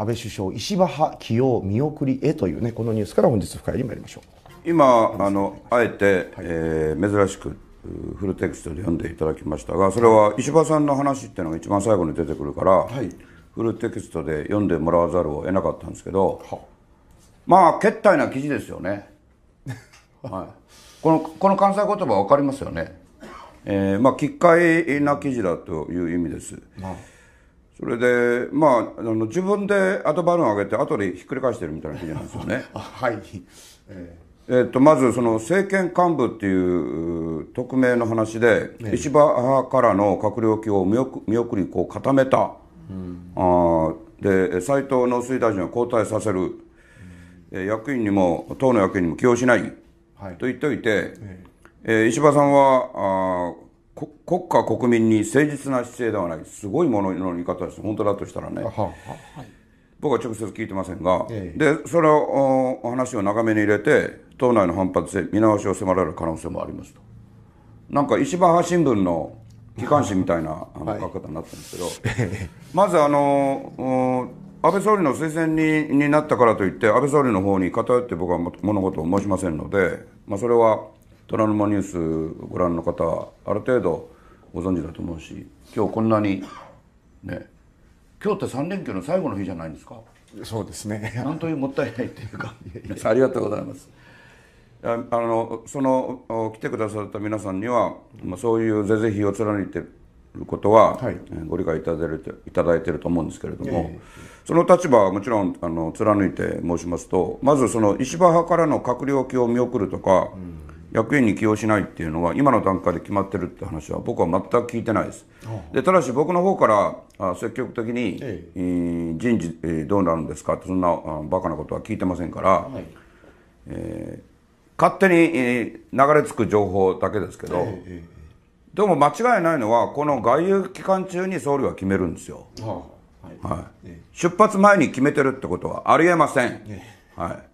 安倍首相石破派起用見送りへというねこのニュースから本日深入りいりましょう今あのあえて、はい、えー、珍しくフルテクストで読んでいただきましたがそれは石破さんの話っていうのが一番最後に出てくるから、はい、フルテクストで読んでもらわざるを得なかったんですけど、はあ、まあ決体な記事ですよね、はい、このこの関西言葉分かりますよねえー、まあ、かいな記事だという意味です。まあそれで、まあ、あの自分で後バルーン上げて後でひっくり返してるみたいな記事なんですよね はい、えー、えー、っとまずその政権幹部っていう匿名の話で、えー、石破派からの閣僚級を見送見送りこう固めた、うん、あで斎藤農水大臣を交代させる、うん、役員にも党の役員にも起用しない、はい、と言っておいて、えー、石破さんはあ国家国民に誠実な姿勢ではないすごいものの言い方です本当だとしたらね、はははい、僕は直接聞いてませんが、ええ、でそれをお話を長めに入れて党内の反発で見直しを迫られる可能性もありますとなんか石破派新聞の機関紙みたいなあの書き方になったんですけど、はい、まずあの安倍総理の推薦にになったからといって安倍総理の方に偏って僕は物事を申しませんので、まあ、それは虎ノ間ニュースご覧の方はある程度ご存知だと思うし今日こんなにね今日って3連休の最後の日じゃないんですかそうですねなんというもったいないっていうか ありがとうございますあのその来てくださった皆さんには、まあ、そういう是々非を貫いてることは、はい、ご理解いただいていただいてると思うんですけれども、えー、その立場はもちろんあの貫いて申しますとまずその石破派からの閣僚級を見送るとか、うん役員に起用しないっていうのは今の段階で決まってるって話は僕は全く聞いてないです、でただし僕の方から積極的に、ええ人事、えどうなるんですかってそんなバカなことは聞いてませんから、はい、えー、勝手に、え流れ着く情報だけですけど、ええでも間違いないのはこの外遊期間中に総理は決めるんですよ、はあ、はい、はい、出発前に決めてるってことはありえません、はい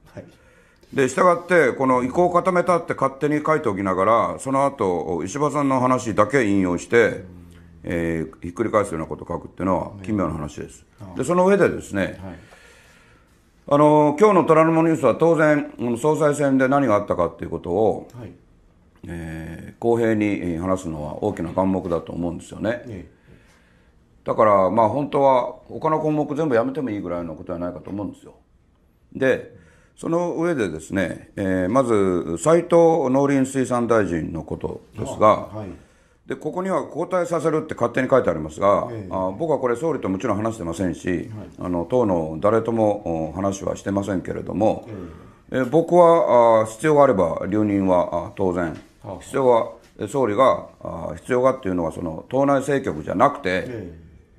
で、したがって、この意向を固めたって勝手に書いておきながら、その後、石破さんの話だけ引用して、えー、ひっくり返すようなことを書くっていうのは奇妙な話です。で、その上でですね、はい、あの、今日の虎ノ門ニュースは当然、総裁選で何があったかっていうことを、はい、えー、公平に話すのは大きな眼目だと思うんですよね。だからまあ本当は他の項目全部やめてもいいぐらいのことはないかと思うんですよ。でその上でですね、えー、まず斎藤農林水産大臣のことですが、はい、でここには交代させるって勝手に書いてありますが、えー、あ僕はこれ、総理ともちろん話してませんし、はい、あの党の誰とも話はしてませんけれども、えー、僕はあ必要があれば留任は当然、必要は総理があ必要がっていうのはその党内政局じゃなくて、え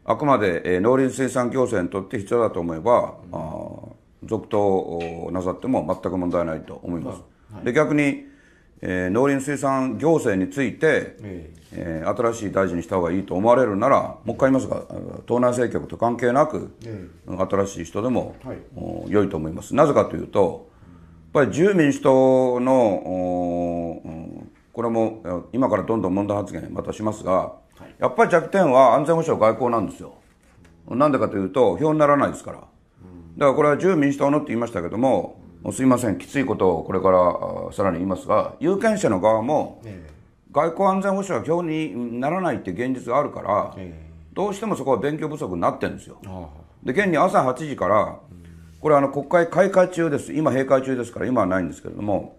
ー、あくまで、え農林水産行政にとって必要だと思えば、うん、あ続投なさっても全く問題ないと思います、はい、で逆に、えー、農林水産行政について、ええー、新しい大臣にした方がいいと思われるならもう一回言いますが党内政局と関係なく、えー、新しい人でも、はい、良いと思いますなぜかというとやっぱり自由民主党のこれも今からどんどん問題発言またしますが、はい、やっぱり弱点は安全保障外交なんですよなんでかというと票にならないですからだからこれは自由民主党のって言いましたけども、もすいません、きついことをこれからさらに言いますが、有権者の側も、外交安全保障は基本にならないって現実があるから、どうしてもそこは勉強不足になってるんですよ。で、現に朝8時から、これあの国会開会中です、今閉会中ですから、今はないんですけれども、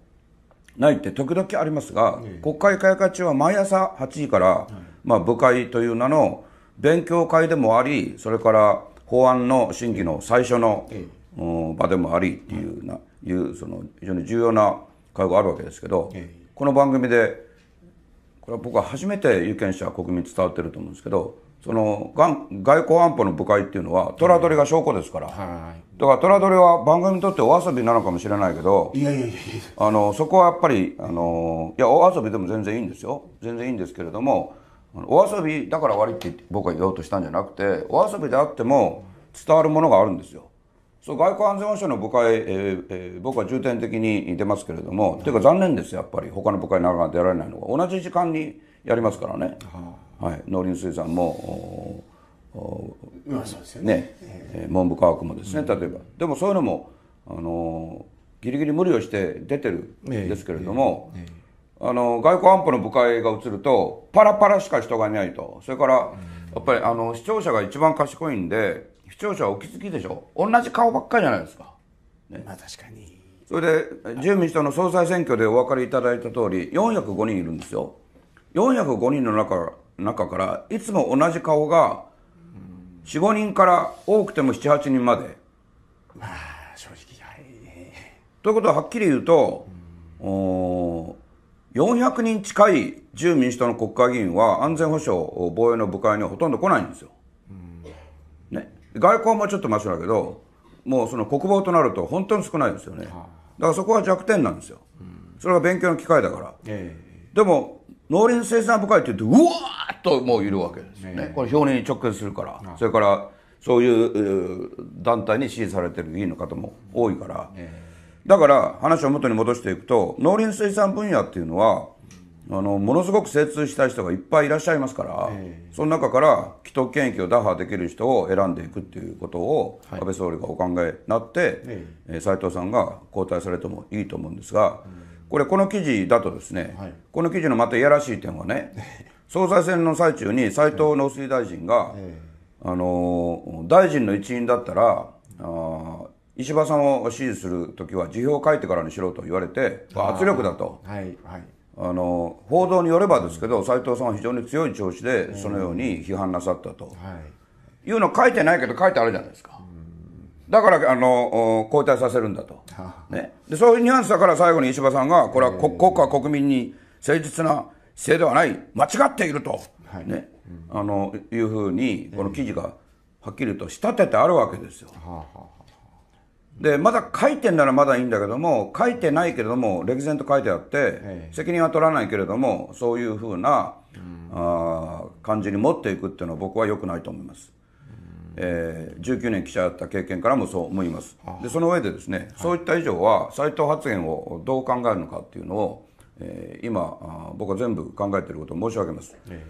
ないって時々ありますが、国会開会中は毎朝8時から、まあ、部会という名の勉強会でもあり、それから法案の審議の最初の、場でもありっていうな、いうその非常に重要な会合があるわけですけど、この番組でこれは僕は初めて有権者国民伝わってると思うんですけどその外交安保の部会っていうのは虎取が証拠ですから、はい、だから虎取は番組にとってお遊びなのかもしれないけどいやいやいやあのそこはやっぱりあのいやお遊びでも全然いいんですよ全然いいんですけれどもお遊びだから悪いって僕は言おうとしたんじゃなくてお遊びであっても伝わるものがあるんですよ。そう外交安全保障の部会、えーえー、僕は重点的に出ますけれども、というか残念です、やっぱり、他の部会ながら出られないのが、同じ時間にやりますからね、はあ、はい、農林水産も、まあそうですよねね、えー、文部科学もですね、例えば、でもそういうのも、あのギリギリ無理をして出てるんですけれども、えーえーあの、外交安保の部会が移ると、パラパラしか人がいないと。それから、やっぱり、あの、視聴者が一番賢いんで、視聴者はお気づきでしょ同じ顔ばっかりじゃないですか。ね。まあ確かに。それで、自由民主党の総裁選挙でお分かりいただいた通り、405人いるんですよ。405人の中、中から、いつも同じ顔が、4、5人から多くても7、8人まで。まあ、正直、はい。ということははっきり言うと、お400人近い自由民主党の国会議員は安全保障、防衛の部会にはほとんど来ないんですよ。ね。外交もちょっとマシだけど、もうその国防となると本当に少ないですよね。だからそこは弱点なんですよ。それが勉強の機会だから。えー、でも、農林水産部会って言って、うわーっともういるわけですよね。えー、これ表に直結するから。それから、そういう団体に支持されてる議員の方も多いから。えーだから話を元に戻していくと農林水産分野っていうのはあのものすごく精通した人がいっぱいいらっしゃいますから、その中から既得権益を打破できる人を選んでいくっていうことを、はい、安倍総理がお考えになって、え斉藤さんが交代されてもいいと思うんですが、これこの記事だとですね、はい、この記事のまたいやらしい点はね 総裁選の最中に斉藤農水大臣が、あの大臣の一員だったらあ石破さんを支持する時は辞表を書いてからにしろと言われて圧力だと、はいはい、あの報道によればですけど斎、うん、藤さんは非常に強い調子でそのように批判なさったと、うんはい、いうの書いてないけど書いてあるじゃないですか。だからあの交代させるんだと、ね、でそういうニュアンスだから最後に石破さんがこれは国国家国民に誠実な姿勢ではない間違っていると、はいねあのいうふうにこの記事がはっきりと仕立ててあるわけですよ。はあはあで、まだ書いてんならまだいいんだけども、書いてないけれども、歴然と書いてあって、責任は取らないけれども、そういうふうな、うん、あ感じに持っていくっていうのは僕は良くないと思います。えー、19年記者だった経験からもそう思います。で、その上でですね、はい、そういった以上は、斎藤発言をどう考えるのかっていうのを、えー、今僕は全部考えていることを申し上げます。え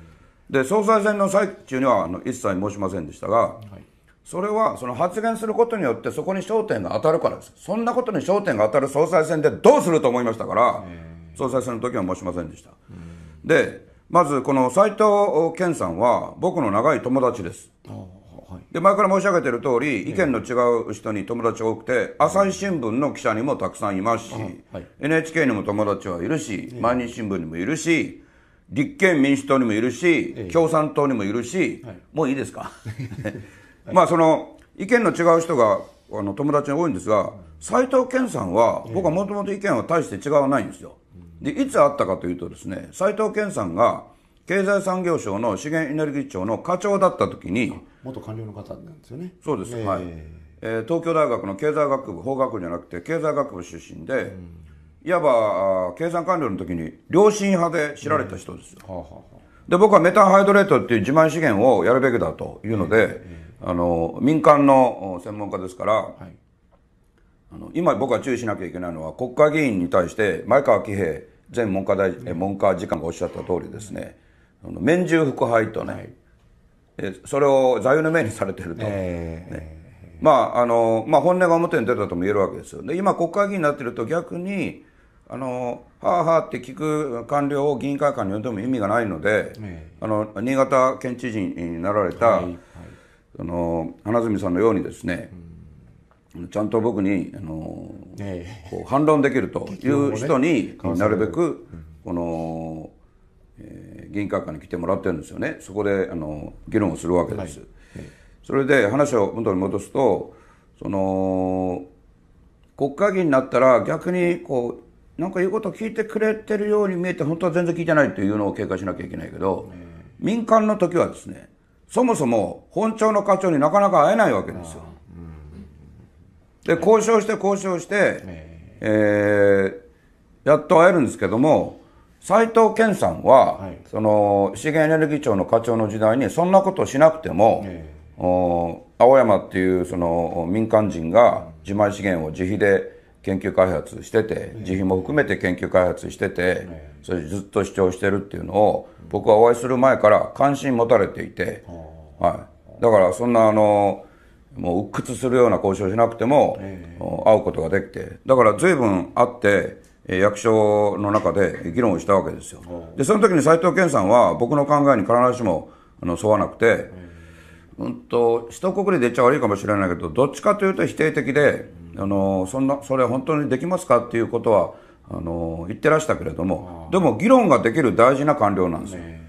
ー、で、総裁選の最中にはあの一切申しませんでしたが、はいそれは、その発言することによってそこに焦点が当たるからです。そんなことに焦点が当たる総裁選でどうすると思いましたから、総裁選の時は申しませんでした。で、まずこの斎藤健さんは僕の長い友達です。で前から申し上げている通り、意見の違う人に友達多くて、朝日新聞の記者にもたくさんいますし、NHK にも友達はいるし、毎日新聞にもいるし、立憲民主党にもいるし、共産党にもいるし、もういいですか まあその意見の違う人があの友達に多いんですが斎藤健さんは僕はもともと意見は大して違わないんですよでいつあったかというとですね斎藤健さんが経済産業省の資源エネルギー庁の課長だった時に元官僚の方なんですよねそうです、えー、はい、えー、東京大学の経済学部法学部じゃなくて経済学部出身で、うん、いわば経産官僚の時に良心派で知られた人ですよ、はあはあ、で僕はメタンハイドレートっていう自慢資源をやるべきだというので、えーえーあの民間の専門家ですから、はい、あの今僕が注意しなきゃいけないのは国会議員に対して前川喜平前文科大臣、文科次官がおっしゃった通りですね、あの免従腹配とね、はい、えそれを座右の銘にされてると、えー、ねまああのまあ、本音が表に出たとも言えるわけですよで今、国会議員になってると逆にあのはあはあって聞く官僚を議員会館に呼んでも意味がないので、ええ、あの新潟県知事になられた、はいはいあの花角さんのようにですね、ちゃんと僕にあの、ええ、こう反論できるという人に、なるべく、この、えー、議員会館に来てもらってるんですよねそこであの議論をするわけです、はいはい、それで話を元に戻すとその国会議員になったら逆にこうなんか言うことを聞いてくれてるように見えて本当は全然聞いてないというのを警戒しなきゃいけないけど、民間の時はですねそもそも本庁の課長になかなか会えないわけですよ。で、交渉して交渉して、ええー、やっと会えるんですけども、斎藤健さんは、はい、その資源エネルギー庁の課長の時代にそんなことしなくても、えー、お青山っていうその民間人が自前資源を自費で研究開発してて、自費も含めて研究開発してて、それずっと主張してるっていうのを、僕はお会いする前から関心持たれていて、はい。だからそんなあの、もう鬱屈するような交渉しなくても、会うことができて、だから随分会って、役所の中で議論をしたわけですよ。で、その時に斎藤健さんは僕の考えに必ずしもあの沿わなくて、うんと、一国に出ちゃ悪いかもしれないけど、どっちかというと否定的で、あのそんなそれ本当にできますかっていうことはあの言ってらしたけれどもでも議論ができる大事な官僚なんですよ、ね、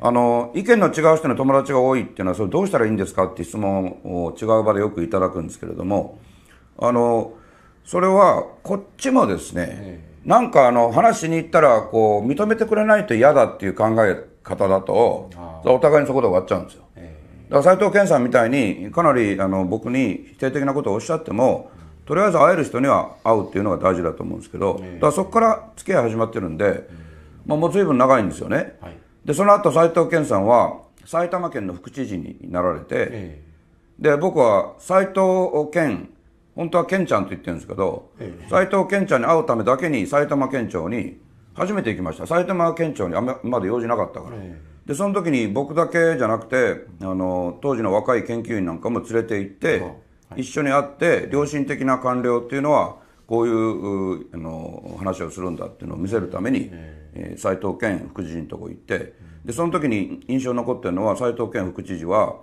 あの意見の違う人の友達が多いっていうのはそれどうしたらいいんですかって質問を違う場でよくいただくんですけれどもあのそれはこっちもですね、ねなんかあの話しに行ったらこう認めてくれないと嫌だっていう考え方だとお互いにそこで終わっちゃうんですよ、だから斉藤健さんみたいにかなりあの僕に否定的なことをおっしゃっても、うとりあえず会える人には会うっていうのが大事だと思うんですけど、えー、だからそこから付き合い始まってるんで、うんまあ、もう随分長いんですよね、はい、でその後斉藤健さんは埼玉県の副知事になられて、えー、で僕は斉藤健本当は健ちゃんと言ってるんですけど、えー、斉藤健ちゃんに会うためだけに埼玉県庁に初めて行きました埼玉県庁にあまり用事なかったから、えー、でその時に僕だけじゃなくてあの当時の若い研究員なんかも連れて行って、一緒に会って良心的な官僚っていうのはこういうあの話をするんだっていうのを見せるために、えー、藤健副知事のとこ行ってでその時に印象に残ってるのは斎藤健副知事は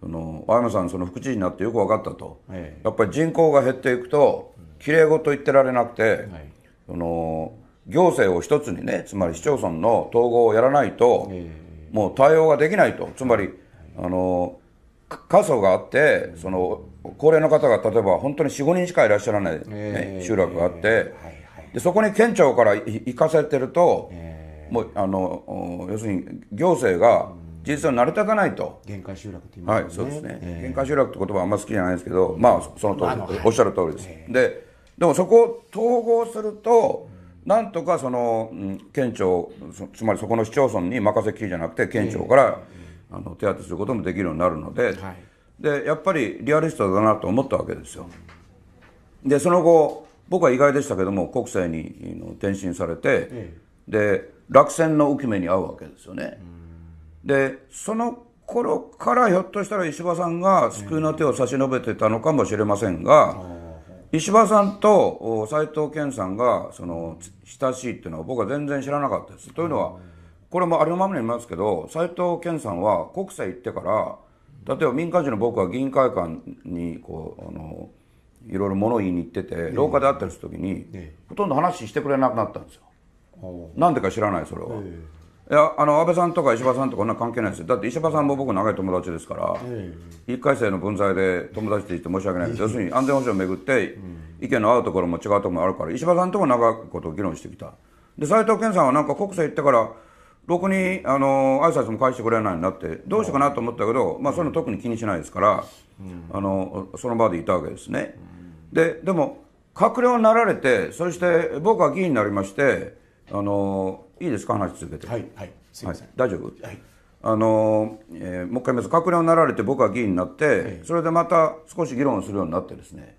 その青山さんその副知事になってよく分かったと、えー、やっぱり人口が減っていくときれいごと言ってられなくて、はい、その行政を一つにねつまり市町村の統合をやらないと、えー、もう対応ができないとつまり、はい、あの過疎があってその高齢の方が例えば本当に45人しかいらっしゃらない、ね、集落があって、でそこに県庁から行かせてると、もうあの要するに行政が事実上成り立たないと限界集落って言いますね、はい、そうですね、限界集落って言葉はあんま好きじゃないですけど、まあその通り、おっしゃる通りです、ででもそこを統合すると、なんとかその、県庁つまりそこの市町村に任せきりじゃなくて県庁から、あの手当てすることもできるようになるので、はいでやっぱりリアリストだなと思ったわけですよでその後僕は意外でしたけども国政に転身されて、で落選の大き目に遭うわけですよねでその頃からひょっとしたら石破さんが救いの手を差し伸べてたのかもしれませんが、石破さんと斎藤健さんがその親しいっていうのは僕は全然知らなかったです。というのはこれもありのままに言いますけど斎藤健さんは国政行ってから例えば民間人の僕は議員会館にこうあのいろいろ物言いに行ってて廊下で会ったりする時に、ほとんど話してくれなくなったんですよ。なんでか知らないそれは。いやあの安倍さんとか石破さんとかこんな関係ないですよだって石破さんも僕長い友達ですから、え1回生の分際で友達って言って申し訳ないです、要するに安全保障をめぐって意見の合うところも違うところもあるから石破さんとも長いこと議論してきたで斉藤健さんはなんか国政行ってからろくに、あの挨拶も返してくれないなってどうしようかなと思ったけど、まあ、そういうの特に気にしないですから、あのその場でいたわけですね、ででも閣僚になられてそして僕は議員になりましてあのいいですか話続けてはいはいすいません、はい、大丈夫、はい、あの、えー、もう一回目ます閣僚になられて僕は議員になって、はい、それでまた少し議論するようになってですね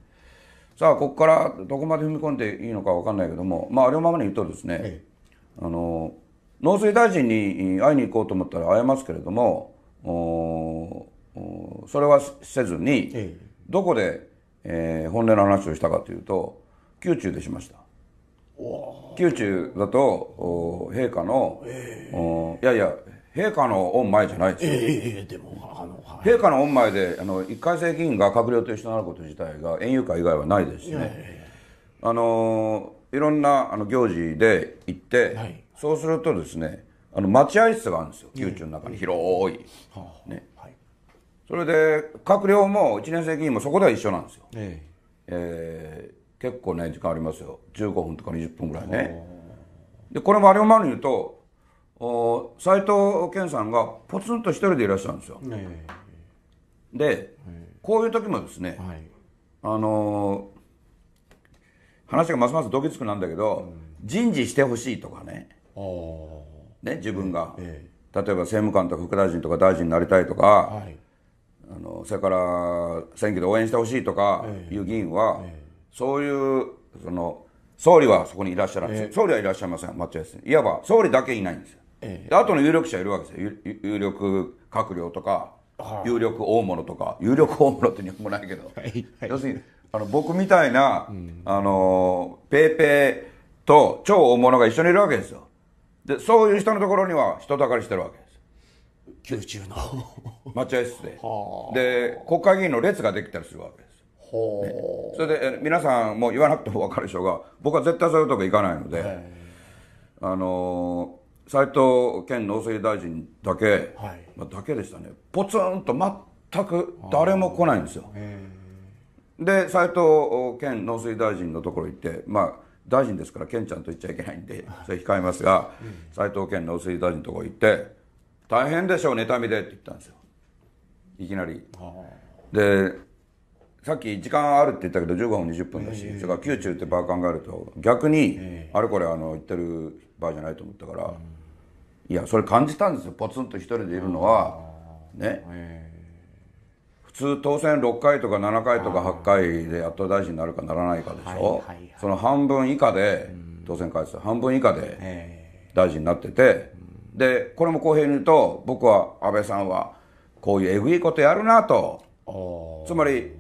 さあここからどこまで踏み込んでいいのか分かんないけどもまああれをままに言うとですね、あの農水大臣に会いに行こうと思ったら会えますけれどもそれはせずに、どこで、えー、本音の話をしたかというと宮中でしました宮中だと陛下の、えー、いやいや陛下の御前じゃないですよ、えー、でもあの、陛下の御前であの一回生議員が閣僚と一緒になること自体が園遊会以外はないですしね、あのいろんなあの行事で行って、はいそうするとですねあの待合室があるんですよ宮中の中に広い、ねそれで閣僚も1年生議員もそこでは一緒なんですよ、ええー、結構ね時間ありますよ15分とか20分ぐらいねでこれもあれを丸に言うと斎藤健さんがポツンと一人でいらっしゃるんですよ、えで、えこういう時もですね、はい、あのー、話がますますどきつくなんだけど、うん、人事してほしいとかねね、自分が、ええ、例えば政務官とか副大臣とか大臣になりたいとか、はい、あのそれから選挙で応援してほしいとかいう議員は、え、そういうその総理はそこにいらっしゃらないです、総理はいらっしゃいませんいわば総理だけいないんですよ、えあとの有力者いるわけですよ有力閣僚とか有力大物とか有力大物って日本もないけど、はいはい、要するにあの僕みたいな、うん、あのペーペーと超大物が一緒にいるわけですよでそういう人のところには人だかりしてるわけです宮中の待合室で、で国会議員の列ができたりするわけですほう、ね、それで皆さんも言わなくても分かるでしょうが僕は絶対そういうとこ行かないので、あの斎藤健農水大臣だけ、はい、まあ、だけでしたねポツンと全く誰も来ないんですよで斎藤健農水大臣のところ行ってまあ大臣ですから健ちゃんと言っちゃいけないんでそれ控えますが斎、うん、藤健農水大臣のとこ行って「大変でしょう妬みで」って言ったんですよいきなりでさっき時間あるって言ったけど15分20分だし、えー、それから宮中って場を考えると逆に、あれこれあの言ってる場合じゃないと思ったから、いやそれ感じたんですよポツンと一人でいるのは、ね、えー普通当選6回とか7回とか8回でやっと大臣になるかならないかでしょ、はいはいはい、その半分以下で、当選回数半分以下で大臣になってて、でこれも公平に言うと僕は安倍さんはこういうえぐいことやるなとつまり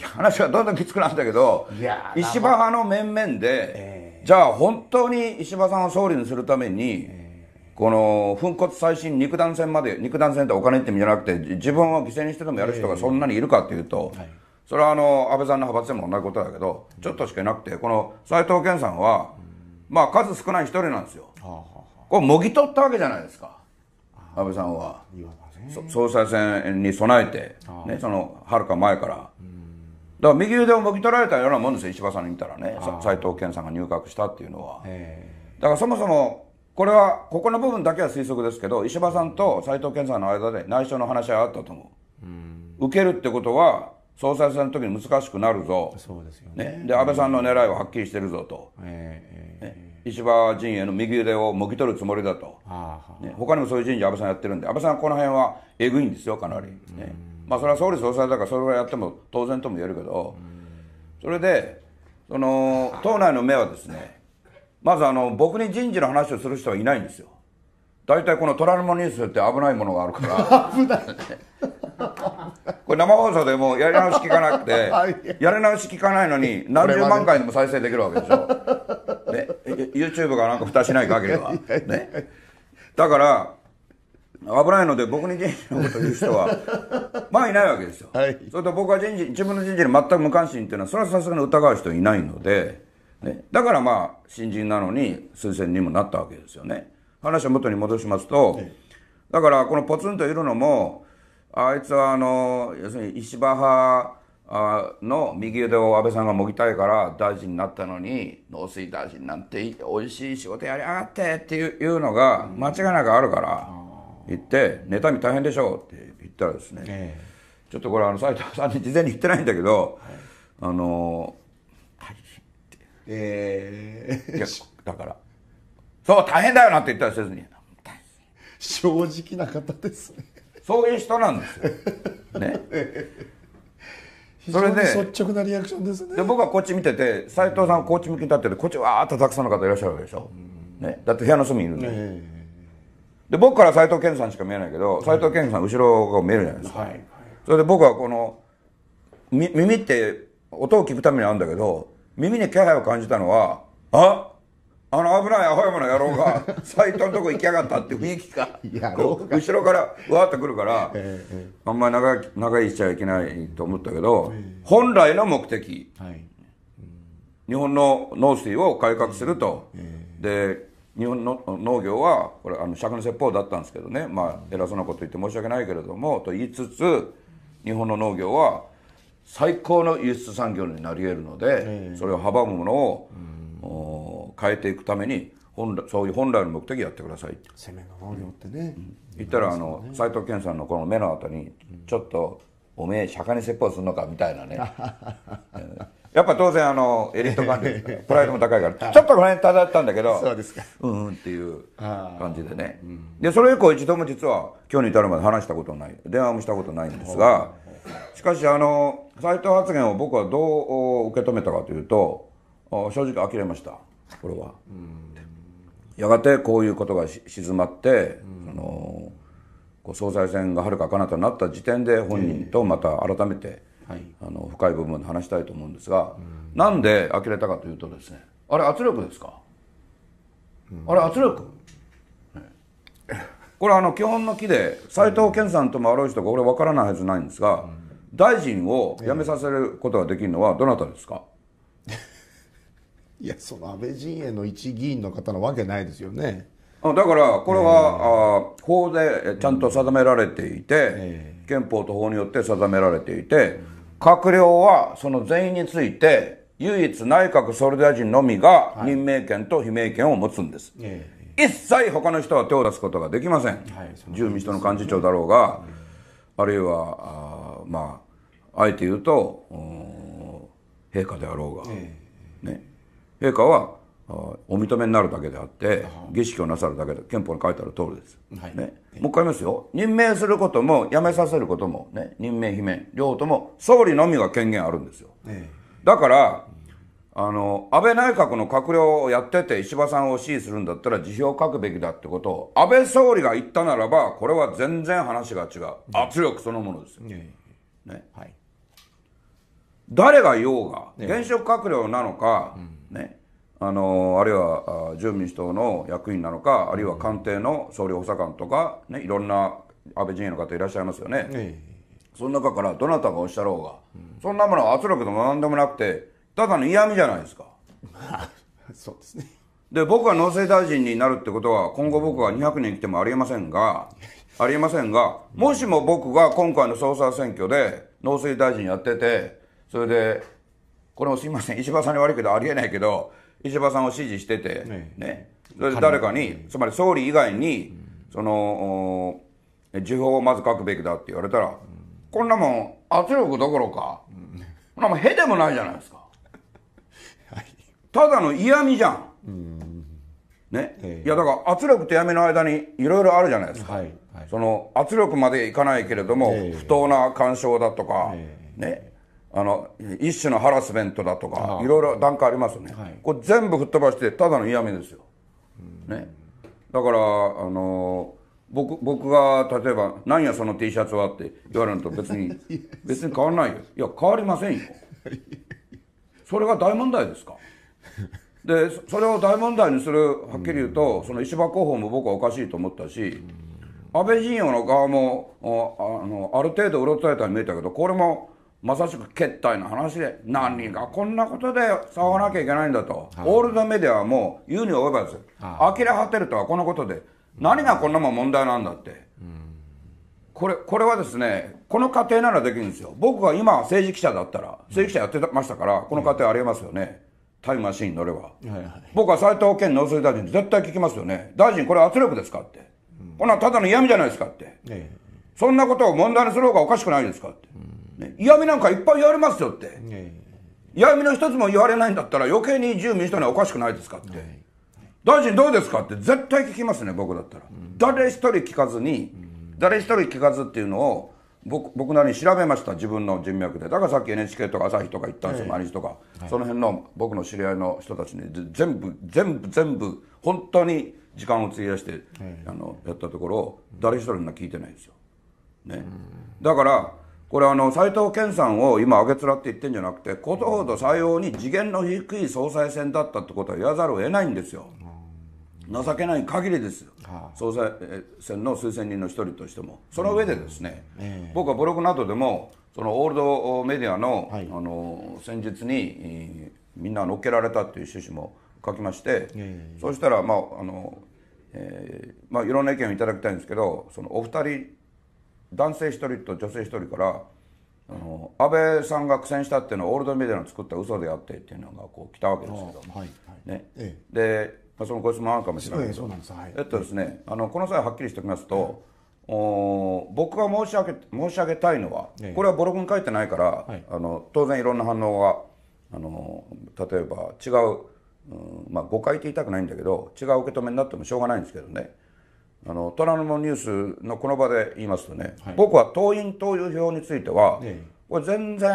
話はどんどんきつくなんだけど石破派の面々で、じゃあ本当に石破さんを総理にするために、この、粉骨再審肉弾戦まで、肉弾戦ってお金って意味じゃなくて、自分を犠牲にしてでもやる人がそんなにいるかっていうと、はい、それはあの、安倍さんの派閥でも同じことだけど、ちょっとしかいなくて、この斎藤健さんは、まあ数少ない一人なんですよ。これ、もぎ取ったわけじゃないですか、安倍さんは。総裁選に備えて、ね、その、はるか前から。だから右腕をもぎ取られたようなもんですよ、石破さんに見たらね、斎藤健さんが入閣したっていうのは。だからそもそも、これは、ここの部分だけは推測ですけど、石破さんと斎藤健さんの間で内緒の話はあったと思う。う受けるってことは、総裁選の時に難しくなるぞ。そうですよね。ねで、安倍さんの狙いははっきりしてるぞと。えー、えー石破陣営の右腕をもぎ取るつもりだと、あはね、他にもそういう人事、安倍さんやってるんで、安倍さん、この辺はえぐいんですよ、かなり、ね、まあ、それは総理総裁だから、それはやっても当然とも言えるけど、それでその党内の目はですね、まずあの、僕に人事の話をする人はいないんですよ。大体この虎門ニュースって危ないものがあるから。危ない。これ生放送でもやり直し聞かなくて、やり直し聞かないのに何十万回でも再生できるわけでしょ。ね、YouTube がなんか蓋しない限りは。ね。だから、危ないので僕に人事のこと言う人は、まあいないわけですよ。はい、それと僕は人事、自分の人事に全く無関心っていうのは、それはさすがに疑う人いないので、ね、だからまあ新人なのに推薦にもなったわけですよね話を元に戻しますと、ええ、だからこのポツンといるのもあいつはあの要するに石破派の右腕を安倍さんがもぎたいから大臣になったのに農水大臣なんておいしい仕事やりやがってっていうのが間違いなくあるから言って妬み大変でしょうって言ったらですね、え、ちょっとこれあの斉藤さんに事前に言ってないんだけど、はい、あのええー、いやだからそう大変だよなんて言ったらせずに正直な方ですねそういう人なんですよね それで率直なリアクションですねで僕はこっち見てて斎藤さんこっち向きに立っててこっちわーっとたくさんの方いらっしゃるわけでしょ、うん、ね、だって部屋の隅にいるんで、えー、で僕から斎藤健さんしか見えないけど斎、はい、藤健さん後ろが見えるじゃないですか、はいそれで僕はこの耳って音を聞くためにあるんだけど耳に気配を感じたのは、ああの危ないアホ山の野郎が サイトのとこ行きやがったって雰囲気が後ろからわーってくるから、ええ、あんまり長い長いしちゃいけないと思ったけど、え、本来の目的、はい、日本の農水を改革すると、で日本の農業はこれあの釈の説法だったんですけどね、まあ、偉そうなこと言って申し訳ないけれどもと言いつつ日本の農業は最高の輸出産業になり得るので、それを阻むものを、変えていくために本来そういう本来の目的やってくださいって攻めの能力ってね、うん、言ったらあの斎、藤健さんのこの目の後にちょっと、おめえ釈迦に説法するのかみたいなね、えー、やっぱ当然あのエリート感ですプライドも高いから ちょっとこの辺だったんだけどそうですかうんうんっていう感じでね、うん、でそれ以降一度も実は今日に至るまで話したことない電話もしたことないんですが、しかしあの斎藤発言を僕はどう受け止めたかというと正直呆れましたこれは。やがてこういうことが静まって、あのこう総裁選がはるか彼方になった時点で本人とまた改めて、はい、あの深い部分で話したいと思うんですが、うなんで呆れたかというとですねあれ圧力ですか、あれ圧力これあの基本の木で斎藤健さんとも荒い人が俺分からないはずないんですが、大臣を辞めさせることができるのはどなたですか、いやその安倍陣営の一議員の方のわけないですよねだからこれは、えー、あ法でちゃんと定められていて、えー、憲法と法によって定められていて、閣僚はその全員について唯一内閣総理大臣のみが任命権と非命権を持つんです、えー一切他の人は手を出すことができません、はい、自由民主党の幹事長だろうが、うん、あるいはあまああえて言うと陛下であろうが、えー、ね、陛下はお認めになるだけであって儀式をなさるだけで憲法に書いてある通りです、はいね、もう一回言いますよ任命することも辞めさせることも、ね、任命罷免両方とも総理のみが権限あるんですよ、えー、だからあの、安倍内閣の閣僚をやってて石破さんを支持するんだったら辞表を書くべきだってことを、安倍総理が言ったならば、これは全然話が違う。圧力そのものですよ。ね。はい。誰が言おうが、現職閣僚なのか、ね。あの、あるいは、自民主党の役員なのか、あるいは官邸の総理補佐官とか、ね、いろんな安倍陣営の方いらっしゃいますよね。その中からどなたがおっしゃろうが、そんなものは圧力でも何でもなくて、ただの嫌味じゃないですか。まあ、そうですね。で、僕が農政大臣になるってことは、今後僕は200年来てもありえませんが、ありえませんが、もしも僕が今回の総裁選挙で農政大臣やってて、それで、これもすいません、石破さんに悪いけど、ありえないけど、石破さんを支持してて、ね、ねそれで誰かに、つまり総理以外に、その、辞報をまず書くべきだって言われたら、こんなもん圧力どころか、こんなもんへでもないじゃないですか。ただの嫌味じゃん。ね、いやだから圧力と闇の間にいろいろあるじゃないですか、はいはい、その圧力までいかないけれども、不当な干渉だとか、えね、あの一種のハラスメントだとかいろいろ段階ありますよね、はい、これ全部吹っ飛ばしてただの嫌味ですよ、ね、だからあの僕僕が例えば「何やその T シャツは」って言われるのと別に 別に変わらないよいや変わりませんよそれが大問題ですかでそれを大問題にするはっきり言うと、その石破候補も僕はおかしいと思ったし、安倍陣容の側もあのある程度うろついたように見えたけどこれもまさしく決体の話で何がこんなことで騒がなきゃいけないんだと、うんオールドメディアはもう言うに及ばず呆れ果てるとはこのことで何がこんなもん問題なんだって、うん、これこれはですねこの過程ならできるんですよ僕が今政治記者だったら政治記者やってましたからこの過程ありえますよね、タイムマシンに乗れば、はいはい、僕は斉藤健農水大臣に絶対聞きますよね大臣これ圧力ですかって、うん、こんなただの嫌味じゃないですかって、ええ、そんなことを問題にする方がおかしくないですかって、うんね、嫌味なんかいっぱい言われますよって、え、嫌味の一つも言われないんだったら余計に自由民主党にはおかしくないですかって、大臣どうですかって絶対聞きますね僕だったら、うん、誰一人聞かずに、誰一人聞かずっていうのを僕僕なりに調べました自分の人脈でだからさっき NHK とか朝日とか行ったんですよ、毎日とか、はい、その辺の僕の知り合いの人たちに全部全部全部本当に時間を費やして、あのやったところを誰一人みんな聞いてないんですよ、ね、だからこれあの斎藤健さんを今あげつらって言ってんじゃなくてことほど採用に次元の低い総裁選だったってことは言わざるを得ないんですよ、情けない限りですよ、はあ、総裁選の数千人の一人としても、その上でですね、うんえー、僕はブログなどでも、そのオールドメディアのはい、あの戦術にみんな乗っけられたという趣旨も書きまして、えー、そうしたら、まああのえーまあ、いろんな意見をいただきたいんですけど、そのお二人、男性一人と女性一人から、あの安倍さんが苦戦したっていうのはオールドメディアの作った嘘であってっていうのがこう来たわけですけど、はいはい、ね、ええ、でまあ、そのご質問あるかもしれないけど、ええっとですね、あのこの際はっきりしておきますと、お僕が申し上げ申し上げたいのは、これはブログに書いてないから、はい、あの当然いろんな反応があの例えば違う、うんまあ、誤解って言いたくないんだけど違う受け止めになってもしょうがないんですけどねあの虎ノ門ニュースのこの場で言いますとね、はい、僕は党員党友票については、これ全然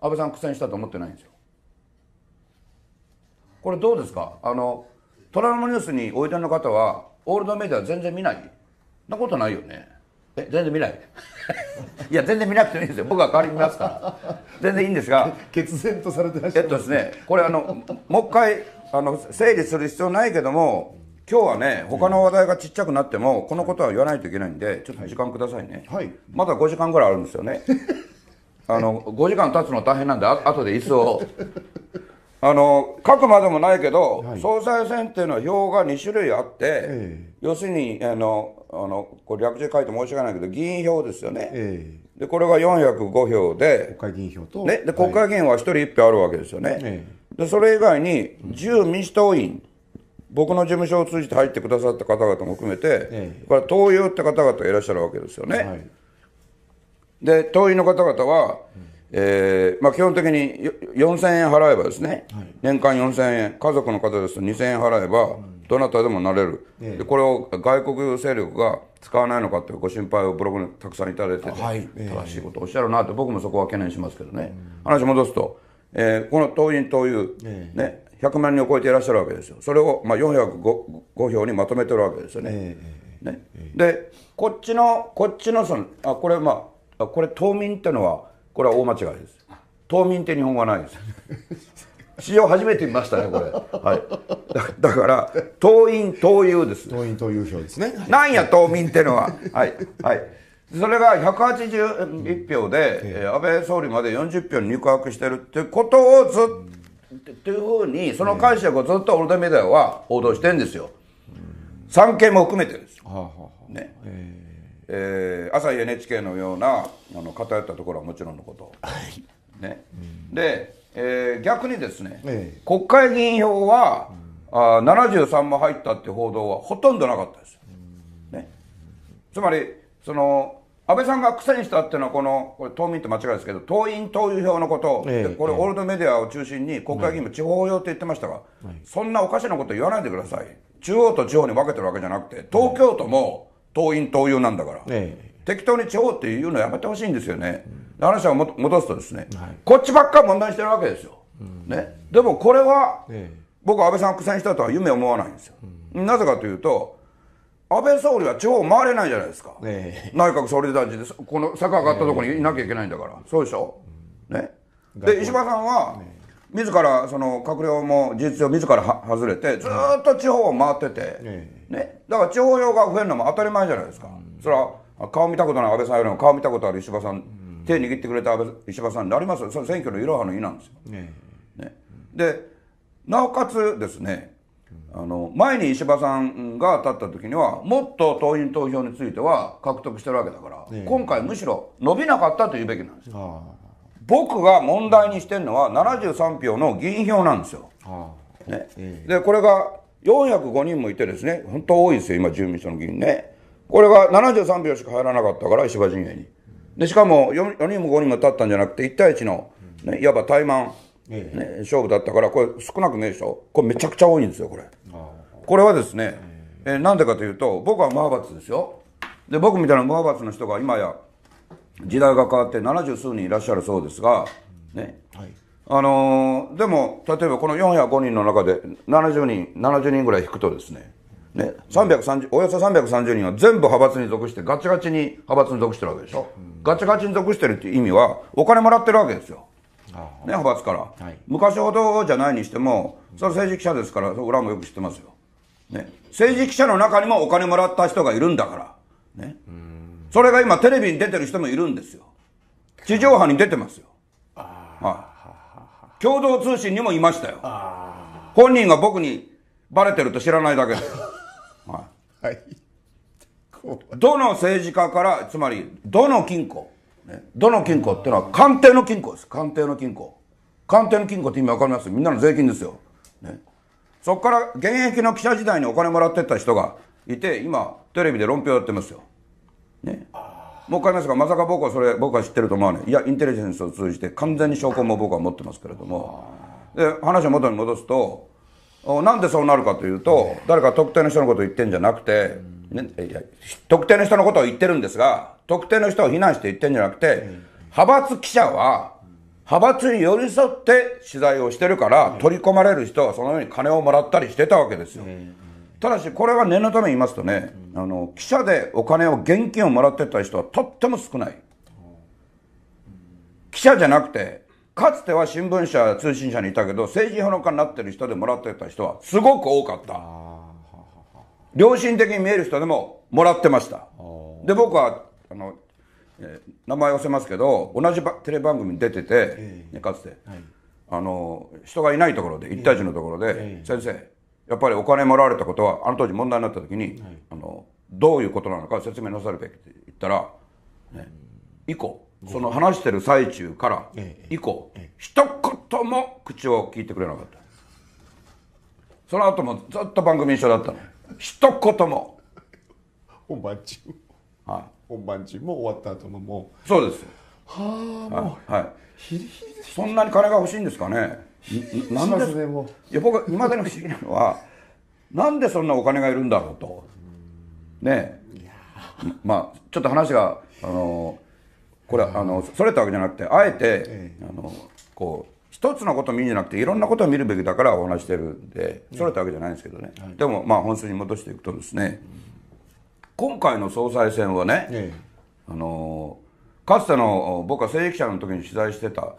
安倍さん苦戦したと思ってないんですよ。これどうですかあのトラウマニュースにおいでの方はオールドメディア全然見ないなことないよねえ全然見ない いや全然見なくてもいいんですよ僕は代わりに見ますから全然いいんですが決然とされてらっしゃるえっとですねこれあのもう一回あの整理する必要ないけども今日はね他の話題がちっちゃくなっても、うん、このことは言わないといけないんでちょっと時間くださいね、はい、まだ5時間ぐらいあるんですよねあの5時間経つの大変なんであ後で椅子をあの書くまでもないけど、はい、総裁選っていうのは票が2種類あって、えー、要するにあのあのこれ略字書いて申し訳ないけど議員票ですよね、えー、でこれが405票で国会議員票と、ね、で国会議員は1人1票あるわけですよね、はい、でそれ以外に10民主党員、僕の事務所を通じて入ってくださった方々も含めて、えこれ党友って方々がいらっしゃるわけですよね。はい、で党員の方々は、うんえーまあ、基本的に4000円払えばですね、はい、年間4000円、家族の方ですと2000円払えば、どなたでもなれる、うん、でこれを外国勢力が使わないのかというご心配をブログにたくさんいただいてて、はい、正しいことをおっしゃるなと、僕もそこは懸念しますけどね、うん、話戻すと、えー、この党員・党友、ね、100万人を超えていらっしゃるわけですよ、それを、まあ、405票にまとめてるわけですよね。ねでこっちの、こっちのそのあこれ、まあ、これ、島民っていうのは、これは大間違いです島民って日本語はないです 史上初めて見ましたねこれ、はい、だから党員党友です党員党友票ですねなんや島民ってのは はいはいそれが181票で、えー、安倍総理まで40票に肉薄してるってことをずっというふうにその解釈をずっとオルタメディアは報道してるんですよ、産経も含めてです、ね、えーえー、朝日 NHK のようなあの偏ったところはもちろんのこと、ね、で、えー、逆にですね、ええ、国会議員票は、うん、あ73も入ったって報道はほとんどなかったです、ね、つまりその安倍さんが苦戦したっていうのはこのこれ党民と間違いですけど党員党友票のこと、え、これオールドメディアを中心に国会議員も地方票って言ってましたが、そんなおかしなこと言わないでください中央と地方に分けてるわけじゃなくて東京都も、党員党友なんだから、ええ、適当に地方っていうのやめてほしいんですよね、うん、話を戻すとですね、はい、こっちばっか問題してるわけですよ、うん、ね、でもこれは、え、僕は安倍さんが苦戦したとは夢思わないんですよ、うん、なぜかというと安倍総理は地方回れないじゃないですか、内閣総理大臣でこの坂上がったところにいなきゃいけないんだから、そうでしょ、ね、で石破さんは、自らその閣僚も事実上自ら外れてずっと地方を回ってて、ね、だから地方票が増えるのも当たり前じゃないですか、それは顔見たことない安倍さんよりも顔見たことある石破さん、手握ってくれた安倍石破さんになりますよそれ選挙のいろはの意なんですよ、ねでなおかつですねあの前に石破さんが立った時にはもっと党員投票については獲得してるわけだから、今回むしろ伸びなかったというべきなんですよ。僕が問題にしてるのは73票の議員票なんですよ。ね、で、これが405人もいてですね、本当多いですよ、今、住民票の議員ね。これが73票しか入らなかったから、石破陣営に。で、しかも 4, 4人も5人も立ったんじゃなくて、1対1の、ね、いわば怠慢、ね、勝負だったから、これ少なくねえでしょ。これめちゃくちゃ多いんですよ、これ。これはですね、えなんでかというと、僕は無派閥ですよ。で、僕みたいな無派閥の人が今や、時代が変わって七十数人いらっしゃるそうですが、ね。はい。あのー、でも、例えばこの405人の中で70人、70人ぐらい引くとですね、ね、百三十、およそ330人は全部派閥に属してガチガチに派閥に属してるわけでしょ、うん、ガチガチに属してるっていう意味はお金もらってるわけですよ、ね、派閥から、はい、昔ほどじゃないにしてもそれ政治記者ですから裏もよく知ってますよ、ね、政治記者の中にもお金もらった人がいるんだから、ね、うんそれが今テレビに出てる人もいるんですよ。地上波に出てますよ。はい。共同通信にもいましたよ。本人が僕にバレてると知らないだけで はい。はい。どの政治家から、つまり、どの金庫、ね、どの金庫ってのは官邸の金庫です。官邸の金庫。官邸の金庫って意味わかりますみんなの税金ですよ。ね。そこから現役の記者時代にお金もらってった人がいて、今、テレビで論評やってますよ。もう一回言いますが、まさか僕はそれ、僕は知ってると思わない。いや、インテリジェンスを通じて完全に証拠も僕は持ってますけれども。で、話を元に戻すと、なんでそうなるかというと、誰か特定の人のことを言ってんじゃなくて、ね、特定の人のことを言ってるんですが、特定の人を非難して言ってんじゃなくて、派閥記者は、派閥に寄り添って取材をしてるから、取り込まれる人はそのように金をもらったりしてたわけですよ。ただし、これは念のため言いますとね、うん、あの、記者でお金を、現金をもらってた人はとっても少ない。記者じゃなくて、かつては新聞社、通信社にいたけど、政治評論家になってる人でもらってた人はすごく多かった。良心的に見える人でももらってました。で、僕は、あの、えー、名前をせますけど、同じテレビ番組に出てて、えー、かつて、はい、あの、人がいないところで、一対一のところで、えー、先生、やっぱりお金もらわれたことはあの当時問題になった時に、はい、あのどういうことなのか説明なさるべきって言ったら、ね、以降その話してる最中から以降、一言も口を聞いてくれなかったその後もずっと番組一緒だったの一言も本番中はい本番中も終わった後ももうそうですはあもうはいそんなに金が欲しいんですかねなんでねもういや僕今までの不思議なのはなんでそんなお金がいるんだろうとねえまあちょっと話があのこれあのそれたわけじゃなくてあえて、あのこう一つのことを見るんじゃなくていろんなことを見るべきだからお話してるんでそれたわけじゃないんですけどね、はい、でもまあ本数に戻していくとですね、今回の総裁選はね、ええ、あのかつての僕は聖記者の時に取材してた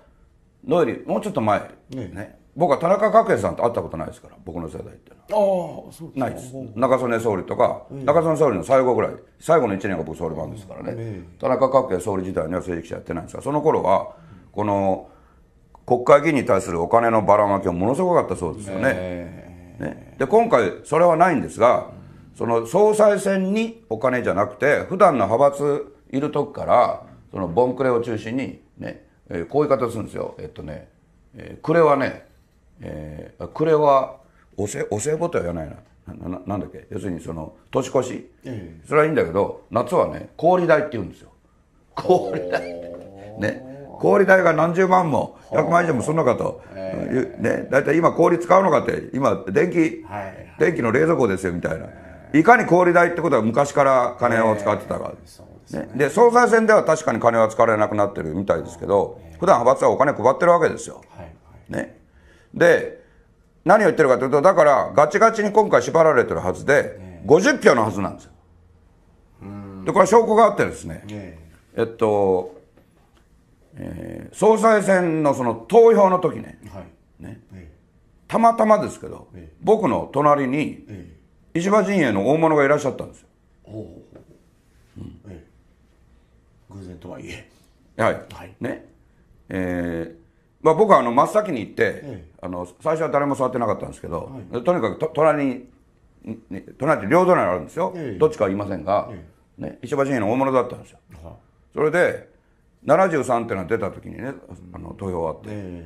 のよりもうちょっと前、ね、ね、僕は田中角栄さんと会ったことないですから僕の世代っていうのはああそうですないです中曽根総理とか、中曽根総理の最後ぐらい最後の1年が僕総理番ですからね、田中角栄総理時代には政治記者やってないんですがその頃はこの国会議員に対するお金のばらまきはものすごかったそうですよね、ね、ね、で今回それはないんですがその総裁選にお金じゃなくて普段の派閥いる時からそのボンクレを中心にね、えー、こういう形するんですよ。えっとね、えー、クレはね、えー、クレはおせおせぼとは言わないな。ななんだっけ要するにその年越し、えー、それはいいんだけど夏はね氷代って言うんですよ氷代ね氷代が何十万も100万以上もすんのかと、えー、ね、大体今氷使うのかって今電気、はいはい、電気の冷蔵庫ですよみたいな、いかに氷代ってことは昔から金を使ってたか、えー、そね、で総裁選では確かに金は使われなくなってるみたいですけど、普段派閥はお金配ってるわけですよ。ね、で、何を言ってるかというと、だからガチガチに今回縛られてるはずで、50票のはずなんですよ。で、これ証拠があってですね、えっと、えー、総裁選のその投票の時ね、ねたまたまですけど、僕の隣に石破陣営の大物がいらっしゃったんですよ。偶然とはいえ。はい。はい、ね。えーまあ、僕はあの真っ先に行って、ええ、あの最初は誰も座ってなかったんですけど、はい、とにかく隣に隣って両隣あるんですよ、え、どっちかは言いませんが、ね、石橋議員の大物だったんですよ、はそれで73っていうのが出た時にねあの投票終わって、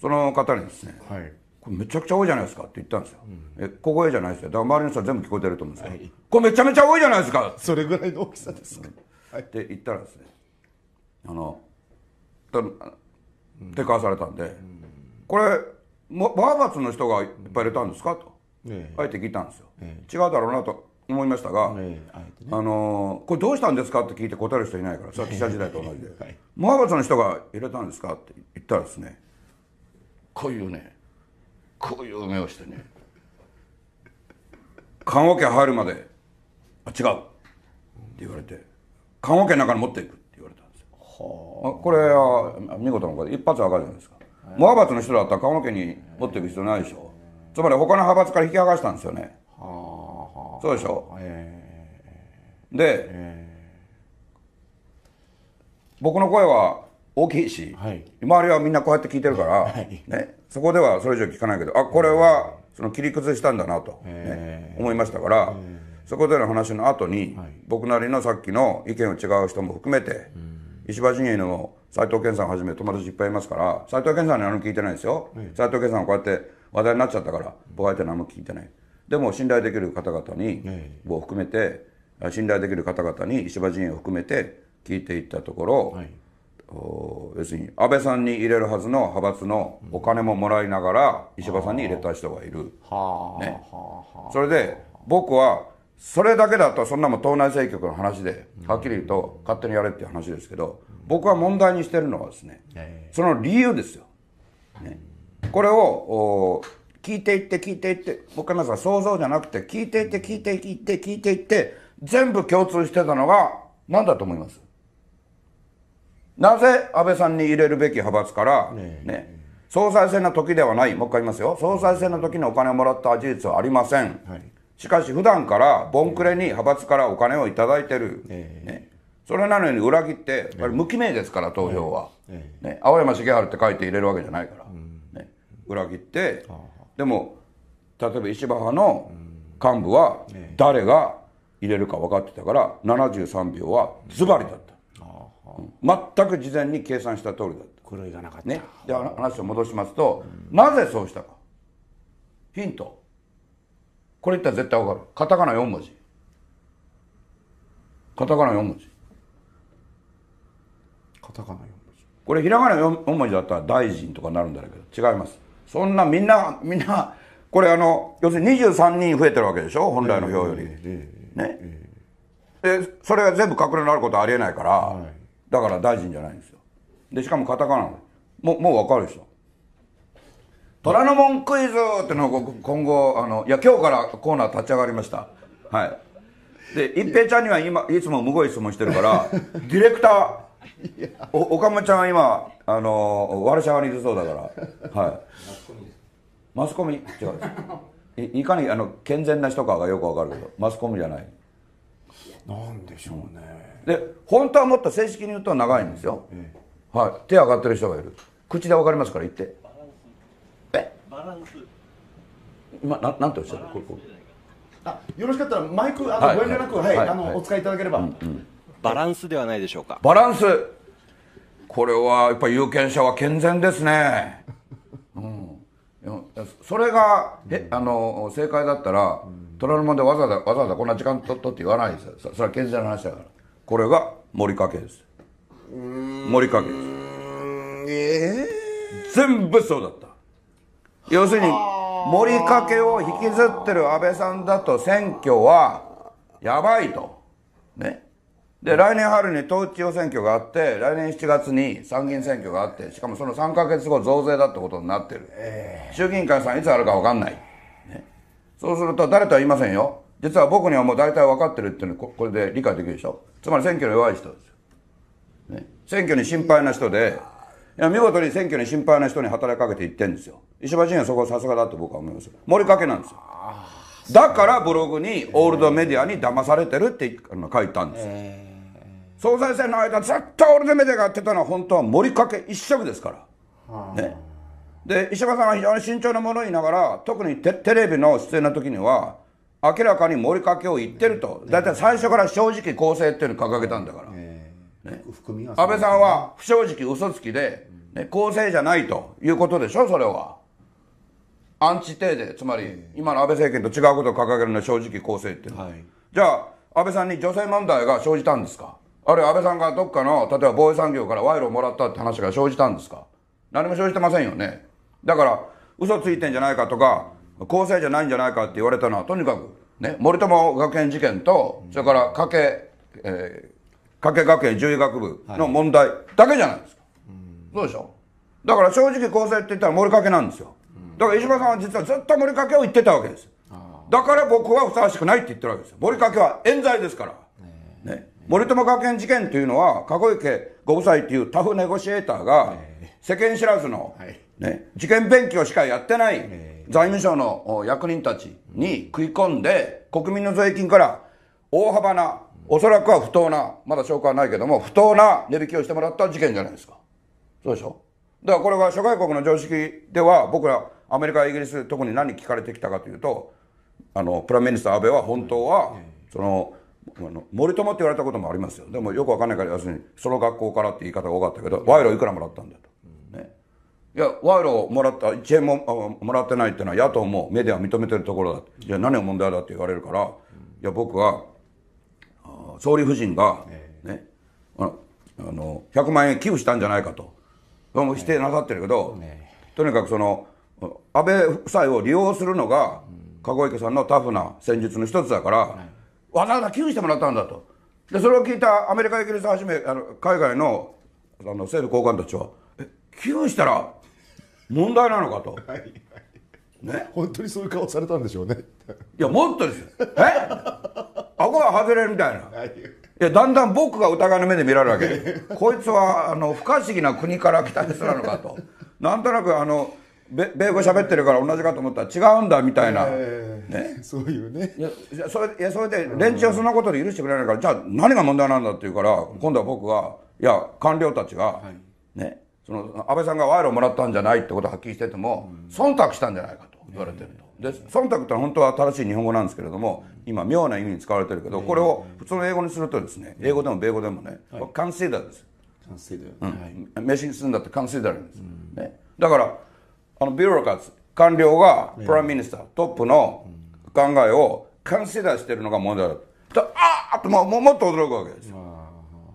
その方にですね、はい、これめちゃくちゃ多いじゃないですかって言ったんですよ、うん、えここへじゃないですよだから周りの人は全部聞こえてると思うんですけど、はい、これめちゃめちゃ多いじゃないですかそれぐらいの大きさですか、で行ったらですねあの手かわされたんで、これバーバツの人がいっぱい入れたんですかと、あえて聞いたんですよ、違うだろうなと思いましたが、あのこれどうしたんですかって聞いて答える人いないからさ記者時代と同じで、バーバツの人が入れたんですかって言ったらですねこういうねこういう目をしてね棺桶入るまで「あ違う」って言われて。棺桶の中に持っていくって言われたんですよ。はこれは見事なこと一発上がるじゃないですか。無派閥の人だったら棺桶に持っていく必要ないでしょ。つまり他の派閥から引き剥がしたんですよね。そうでしょ。で、僕の声は大きいし、はい、周りはみんなこうやって聞いてるから、はい、ね、そこではそれ以上聞かないけどあこれはその切り崩したんだなと、ね、思いましたから、そこでの話の後に、はい、僕なりのさっきの意見を違う人も含めて、石破陣営の斎藤健さんはじめ友達いっぱいいますから斎藤健さんに何も聞いてないですよ斎、藤健さんはこうやって話題になっちゃったから僕はあえて何も聞いてないでも信頼できる方々に、を含めて信頼できる方々に石破陣営を含めて聞いていったところ、はい、要するに安倍さんに入れるはずの派閥のお金ももらいながら石破さんに入れた人がいる、ね、それで僕はそれだけだと、そんなもん党内政局の話で、はっきり言うと勝手にやれっていう話ですけど、僕は問題にしてるのはですね、その理由ですよ。ね、これを聞いていって聞いていって、僕は皆さん想像じゃなくて、聞いていって聞いていって聞いていって、全部共通してたのが何だと思いますなぜ安倍さんに入れるべき派閥から、ね、総裁選の時ではない、もう一回言いますよ、総裁選の時にお金をもらった事実はありません。はいしかし普段からボンクレに派閥からお金を頂いてる、ね、それなのに裏切ってやっぱり無記名ですから投票は、ね、青山重治って書いて入れるわけじゃないから、ね、裏切ってでも例えば石破派の幹部は誰が入れるか分かってたから73票はズバリだった、全く事前に計算した通りだった狂いがなかった、ね、で話を戻しますと、なぜそうしたかヒントこれ言ったら絶対わかる。カタカナ4文字。カタカナ4文字。カタカナ4文字。これひらがな 4, 文字だったら大臣とかなるんだけど、違います。そんなみんな、みんな、これあの、要するに23人増えてるわけでしょ本来の票より。ね。で、それが全部隠れになることはありえないから、はい、だから大臣じゃないんですよ。で、しかもカタカナ。もう、もうわかるでしょ虎ノ門クイズってのを今後あのいや今日からコーナー立ち上がりましたはいで一平ちゃんには今いつもむごい質問してるから ディレクターお岡村ちゃんは今あのワルシャワにいるそうだからはいマスコミ違ういいかにあの健全な人かがよくわかるけどマスコミじゃないなんでしょうね、で本当はもっと正式に言うと長いんですよ、ええ、はい手上がってる人がいる口でわかりますから言ってバランス今ななんておっしゃるここあよろしかったらマイクあの、ご遠慮なく、はい、はい、あの、はい、お使いいただければ、うんうん、バランスではないでしょうかバランスこれはやっぱり有権者は健全ですね、うん、それがえあの正解だったら、ラノマでわざわざわざわざこんな時間ととって言わないですよそれは健全な話だからこれが森掛けです森掛けですええー、全部そうだった要するに盛りかけを引きずってる安倍さんだと選挙はやばいと。ね。で、来年春に統一地方選挙があって、来年7月に参議院選挙があって、しかもその3ヶ月後増税だってことになってる。えー、衆議院解散いつあるかわかんない。ね、そうすると誰とは言いませんよ。実は僕にはもう大体わかってるっていうのここれで理解できるでしょ。つまり選挙の弱い人ですよ。ね、選挙に心配な人で、いや見事に選挙に心配な人に働きかけていってんですよ石破陣営そこさすがだと僕は思います盛りかけなんですよだからブログにオールドメディアに騙されてるって書いたんですよ、総裁選の間ずっとオールドメディアがやってたのは本当は盛りかけ一色ですから、ね、で石破さんは非常に慎重なもの言いながら特にテレビの出演の時には明らかに盛りかけを言ってると大体最初から正直公正っていうのを掲げたんだから、ね、安倍さんは不正直嘘つきで、ね、公正じゃないということでしょそれはアンチテーゼつまり今の安倍政権と違うことを掲げるのは正直公正っていうのは、はい、じゃあ安倍さんに女性問題が生じたんですかあるいは安倍さんがどっかの例えば防衛産業から賄賂をもらったって話が生じたんですか何も生じてませんよねだから嘘ついてんじゃないかとか公正じゃないんじゃないかって言われたのはとにかくね森友学園事件とそれから家計、えー加計学園獣医学部の問題だけじゃないですか。そ、はい、うでしょだから正直構成って言ったら森かけなんですよ。だから石破さんは実はずっと森かけを言ってたわけです。だから僕はふさわしくないって言ってるわけですよ。森かけは冤罪ですから。ね、森友学園事件というのは、籠池ご夫妻というタフネゴシエーターが、世間知らずの、ね、事件勉強しかやってない財務省の役人たちに食い込んで、国民の税金から大幅なおそらくは不当な、まだ証拠はないけども、不当な値引きをしてもらった事件じゃないですか。そうでしょだからこれが諸外国の常識では、僕ら、アメリカ、イギリス、特に何聞かれてきたかというと、あの、プライムミニスター安倍は本当は、その、森友って言われたこともありますよ。でもよくわかんないから、要するに、その学校からって言い方が多かったけど、賄賂いくらもらったんだと。ね。いや、賄賂をもらった、1円ももらってないっていうのは野党もメディアは認めてるところだ。じゃあ何が問題だって言われるから、いや、僕は、総理夫人がね、あのあの100万円寄付したんじゃないかと、も否定なさってるけど、とにかくその安倍夫妻を利用するのが、籠池さんのタフな戦術の一つだから、わざわざ寄付してもらったんだと。でそれを聞いたアメリカ、イギリスはじめあの海外のあの政府高官たちは、え寄付したら問題なのかと。ね、本当にそういう顔されたんでしょうね。いや、もっとですよ。え顎外れるみたいな。いや、だんだん僕が疑いの目で見られるわけ。こいつは、あの、不可思議な国から来た奴なのかと。なんとなく、あの、米語喋ってるから同じかと思ったら違うんだみたいな、えー、ね、そういうねいやそれいやそれで連中はそんなことで許してくれないから、じゃあ何が問題なんだって言うから、今度は僕がいや官僚たちが、はい、ね、その安倍さんが賄賂をもらったんじゃないってことをはっきりしてても、忖度したんじゃないかと言われてると、で忖度って本当は正しい日本語なんですけれども今妙な意味に使われてるけど、これを普通の英語にするとですね英語でも米語でもね、はい、consider です consider、うん、飯にするんだってカンシーダーです、うんね、だからあのビューロカツ官僚がプラミニスタートップの考えを consider してるのが問題だだああとももっと驚くわけですよ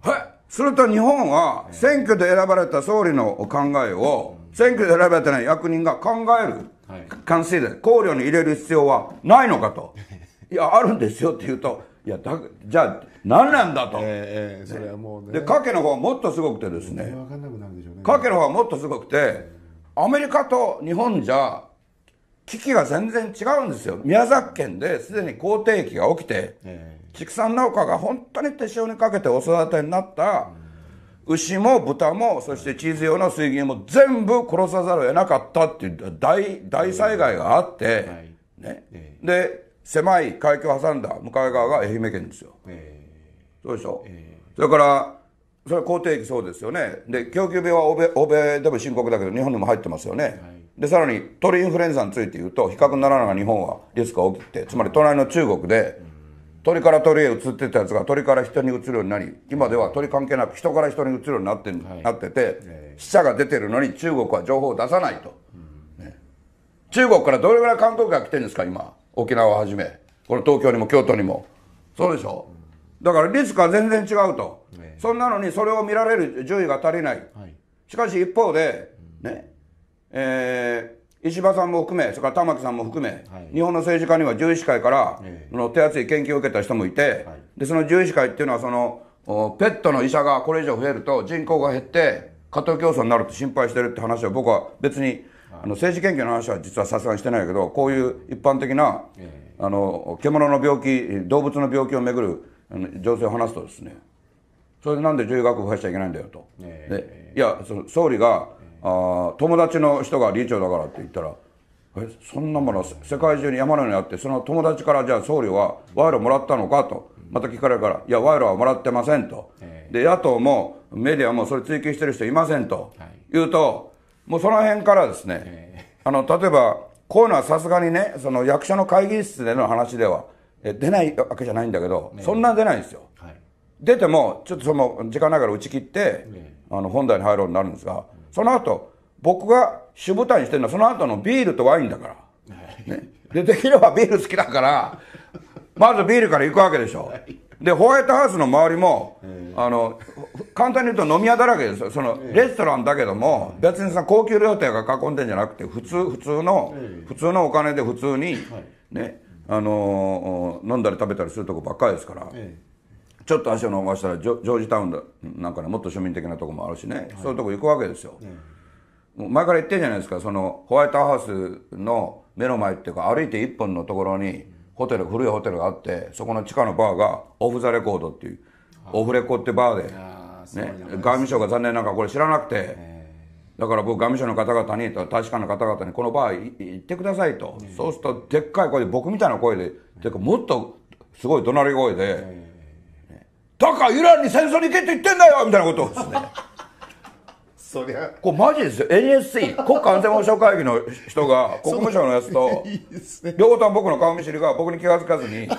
はいすると日本は選挙で選ばれた総理の考えを選挙で選ばれた役人が考える、はい、カンシ考慮に入れる必要はないのかと いや、あるんですよって言うと、いや、だじゃあ、何なんだと。えー、えー、それはもうね。で、かけの方はもっとすごくてですね。わかんなくなるでしょうね。けの方はもっとすごくて、アメリカと日本じゃ、危機が全然違うんですよ。宮崎県ですでに口蹄疫が起きて、えー、畜産農家が本当に手塩にかけてお育てになった、牛も豚も、そしてチーズ用の水牛も全部殺さざるを得なかったっていう大、大災害があって、ね。で、狭い海峡を挟んだ向かい側が愛媛県ですよ。えー、そうでしょ、えー、それから、それは肯定そうですよね。で、供給病は欧米欧米でも深刻だけど、日本にも入ってますよね。はい、で、さらに鳥インフルエンザについて言うと、比較にならないが日本はリスクが大きくて、つまり隣の中国で、鳥から鳥へ移ってたやつが鳥から人に移るようになり今では鳥関係なく人から人に移るようになってはい、なってて、えー、死者が出てるのに中国は情報を出さないと、うんね、中国からどれぐらい観光客が来てるんですか今沖縄をはじめこの東京にも京都にもそうでしょだからリスクは全然違うと、そんなのにそれを見られる順位が足りない、はい、しかし一方で、ねえー、石破さんも含めそれから玉木さんも含め、はい、日本の政治家には獣医師会から、え、の手厚い研究を受けた人もいて、はい、でその獣医師会っていうのはそのペットの医者がこれ以上増えると人口が減って過当競争になると心配してるって話は僕は別にの政治研究の話は実はさすがにしてないけどこういう一般的な、あの獣の病気動物の病気をめぐる情勢を話すとですねそれでなんで獣医学部やしちゃいけないんだよと、でいやその総理が、あ友達の人が理事長だからって言ったらえそんなもの世界中に山のようにあってその友達からじゃあ総理は賄賂もらったのかとまた聞かれるからいや賄賂はもらってませんと、で野党もメディアもそれ追及してる人いませんと、言うともうその辺からですね、あの例えばこういうのはさすがにねその役所の会議室での話ではえ出ないわけじゃないんだけど、そんな出ないんですよ、はい、出てもちょっとその時間ないから打ち切って、あの本題に入ろうになるんですが、その後僕が主舞台にしてるのはその後のビールとワインだから、ね、でできればビール好きだからまずビールから行くわけでしょ、はいで、ホワイトハウスの周りも、あの、簡単に言うと飲み屋だらけですよ。その、レストランだけども、別にさ、高級料亭が囲んでんじゃなくて、普通、普通の、普通のお金で普通に、ね、あのー、飲んだり食べたりするとこばっかりですから、ちょっと足を伸ばしたらジョ、ジョージタウンなんかね、もっと庶民的なとこもあるしね、そういうとこ行くわけですよ。前から言ってんじゃないですか、その、ホワイトハウスの目の前っていうか、歩いて一本のところに、ホテル、古いホテルがあって、そこの地下のバーが、オフ・ザ・レコードっていう、オフレコってバーで、ね、外務省が残念ながらこれ知らなくて、だから僕、外務省の方々に、大使館の方々に、このバー行ってくださいと、そうすると、でっかい声で、僕みたいな声で、ていうか、もっとすごい怒鳴り声で、だからイランに戦争に行けって言ってんだよみたいなことをですね。そりゃこれマジですよ NSC 国家安全保障会議の人が 国務省のやつと両方僕の顔見知りが僕に気が付かずに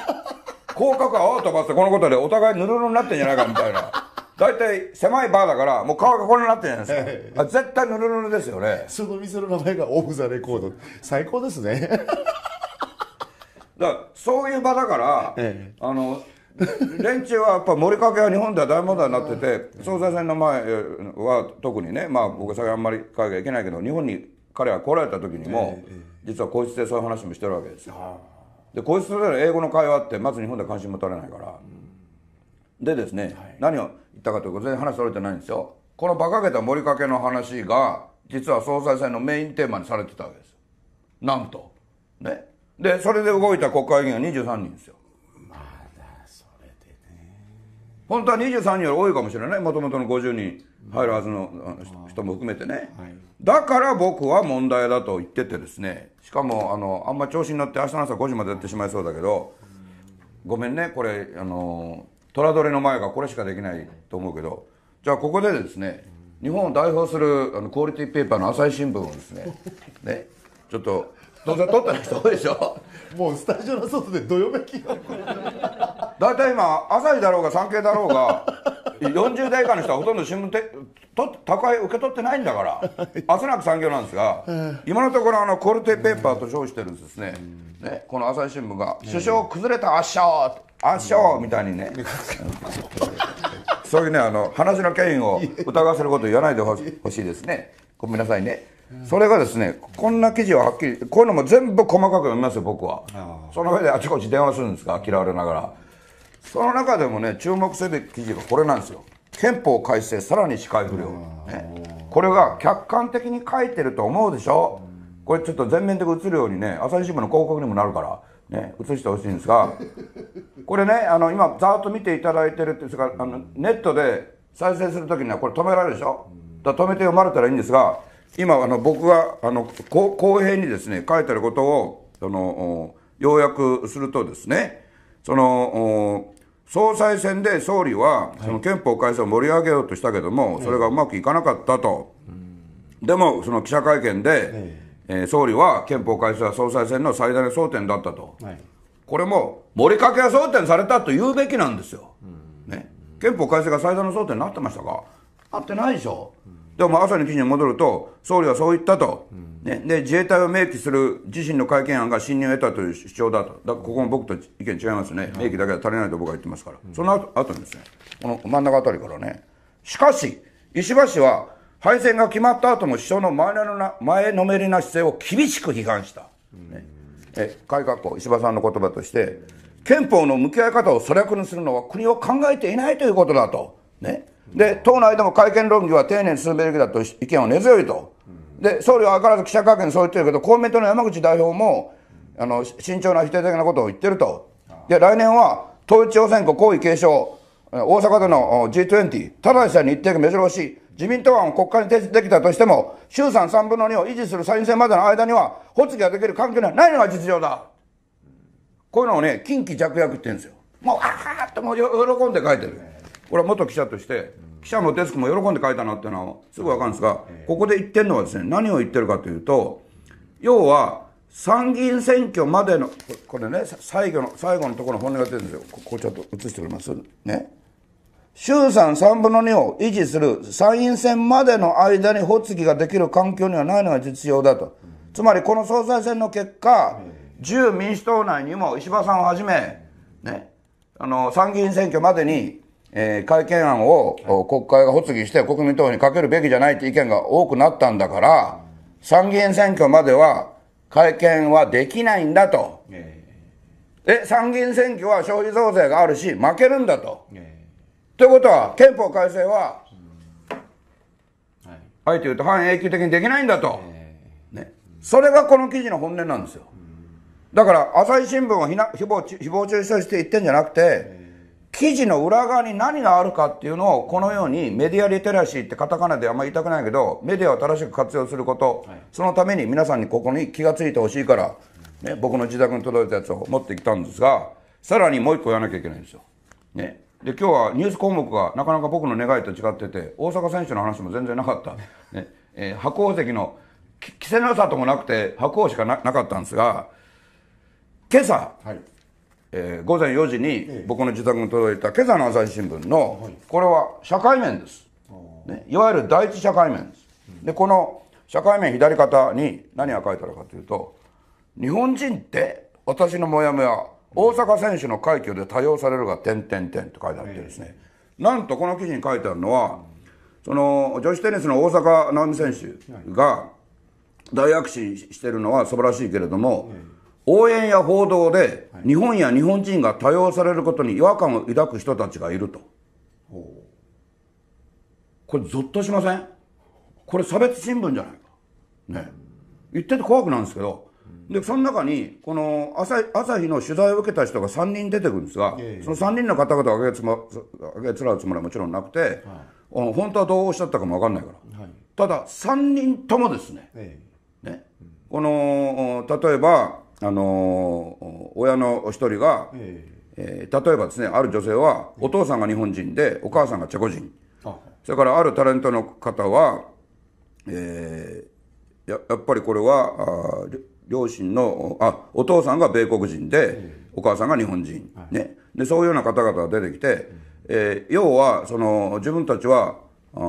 広角合おうとばってこのことでお互いぬるぬになってんじゃないかみたいな 大体狭いバーだからもう顔がこれになってんじゃないですか、絶対ぬるぬるですよねその店の名前がオフ・ザ・レコード最高ですね だそういう場だから、あの連中はやっぱ盛りかけは日本では大問題になってて、総裁選の前は特にね、まあ僕先あんまり海外行けないけど、日本に彼が来られた時にも、実は皇室でそういう話もしてるわけですよ。で、皇室での英語の会話ってまず日本では関心持たれないから。でですね、何を言ったかというと全然話されてないんですよ。この馬鹿げたりかけの話が、実は総裁選のメインテーマにされてたわけですよ。なんと。ね。で、それで動いた国会議員は23人ですよ。本当は23人より多いかもしれないもともとの50人入るはずの人も含めてね、はい、だから僕は問題だと言っててですねしかもあのあんま調子に乗って明日の朝5時までやってしまいそうだけどごめんねこれあの虎取の前がこれしかできないと思うけどじゃあここでですね日本を代表するあのクオリティペーパーの朝日新聞をですね ねちょっと当然撮ってる人多いでしょもうスタジオの外でどよめきが大体今朝日だろうが産経だろうが40代以下の人はほとんど新聞てと宅配受け取ってないんだからあすなく産業なんですが、今のところあのコルテペーパーと称してるんですね,、ねこの朝日新聞が「首相崩れた圧勝圧勝」みたいにね そういうねあの話の権威を疑わせることを言わないでほしいですねごめんなさいねそれがですね、こんな記事ははっきり、こういうのも全部細かく読みますよ、僕は。その上であちこち電話するんですか嫌われながら。その中でもね注目すべき記事がこれなんですよ憲法改正さらに視界不良、ね、これが客観的に書いてると思うでしょこれちょっと全面的に映るようにね朝日新聞の広告にもなるからね、映してほしいんですが、これね、あの今、ざーっと見ていただいてるっていうあのネットで再生するときには、これ止められるでしょ、だ止めて読まれたらいいんですが、今、あの僕があの公平にですね書いてることをあの要約するとですね、その総裁選で総理はその憲法改正を盛り上げようとしたけども、それがうまくいかなかったと、でもその記者会見で、え総理は憲法改正は総裁選の最大の争点だったと、これも盛りかけが争点されたと言うべきなんですよ、ね、憲法改正が最大の争点になってましたかなってないでしょ。うでも朝の記事に戻ると、総理はそう言ったと、ね、で自衛隊を明記する自身の改憲案が信任を得たという主張だと、だここも僕と意見違いますね、明記だけは足りないと僕は言ってますから、その後にですね、この真ん中あたりからね、しかし、石破氏は敗戦が決まった後も首相の前のな前のめりな姿勢を厳しく批判した、ね、え改革後、石破さんの言葉として、憲法の向き合い方を粗略にするのは国を考えていないということだと。ねで、党内でも改憲論議は丁寧に進めるべきだと意見は根強いと。で、総理は分からず記者会見でそう言ってるけど、公明党の山口代表も、あの、慎重な否定的なことを言ってると。で、来年は統一地方選挙皇位継承、大阪での G20、ただでさえ日程が珍しい。自民党案を国会に提出できたとしても、衆参3分の2を維持する参院選までの間には、発議ができる環境にはないのが実情だ。こういうのをね、近畿弱役って言うんですよ。もう、あーっともう喜んで書いてる。これは元記者として、記者もデスクも喜んで書いたなっていうのはすぐわかるんですが、ここで言ってるのはですね、何を言ってるかというと、要は、参議院選挙までの、これね、最後の、最後のところの本音が出てるんですよ。ここちょっと映してくれますね。衆参3分の2を維持する参院選までの間に発議ができる環境にはないのが実情だと。つまりこの総裁選の結果、自由民主党内にも石破さんをはじめ、ね、あの、参議院選挙までにえー、改憲案を国会が発議して国民党にかけるべきじゃないって意見が多くなったんだから、参議院選挙までは改憲はできないんだと。え、参議院選挙は消費増税があるし、負けるんだと。ということは、憲法改正は、あえて言うと半永久的にできないんだと。ね。それがこの記事の本音なんですよ。だから、朝日新聞をひな誹謗中傷して言ってんじゃなくて、記事の裏側に何があるかっていうのをこのようにメディアリテラシーってカタカナであんまり言いたくないけどメディアを正しく活用すること、はい、そのために皆さんにここに気がついてほしいから、ね、僕の自宅に届いたやつを持ってきたんですがさらにもう一個やらなきゃいけないんですよ。ね、で今日はニュース項目がなかなか僕の願いと違ってて大阪選手の話も全然なかった、ねえー、白鵬関の稀勢の良さともなくて白鵬しかなかったんですが今朝、はいえー、午前4時に僕の自宅に届いた今朝の朝日新聞のこれは社会面です、ね、いわゆる第一社会面ですでこの社会面左肩に何が書いてあるかというと日本人って私のモヤモヤ大阪選手の快挙で多用されるが点点点と書いてあってですね、なんとこの記事に書いてあるのは、その女子テニスの大坂なおみ選手が大躍進してるのは素晴らしいけれども、応援や報道で日本や日本人が多用されることに違和感を抱く人たちがいるとこれゾッとしませんこれ差別新聞じゃないかね言ってて怖くなんですけどでその中にこの朝朝日の取材を受けた人が3人出てくるんですが、その3人の方々をあげつ、ま,、げつらうつもりはもちろんなくて、はい、あの本当はどうおっしゃったかも分かんないから、はい、ただ3人ともですねねこの例えばあの親の一人が、えー、例えばですねある女性はお父さんが日本人でお母さんがチェコ人それからあるタレントの方は、えー、ややっぱりこれはあ両親のあお父さんが米国人で、お母さんが日本人、はい、ね、でそういうような方々が出てきて、えー、要はその自分たちはあ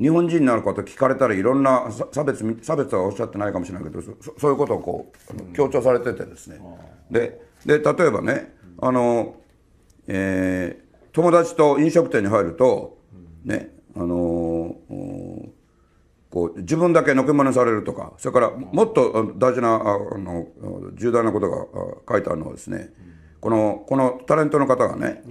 日本人なのかと聞かれたらいろんな差別差別はおっしゃってないかもしれないけどそういうことをこう強調されててですね、うん、でで例えばねあの、えー、友達と飲食店に入るとねあのこう自分だけのけまねされるとかそれからもっと大事なあの重大なことが書いてあるのはですねこのこのタレントの方がね、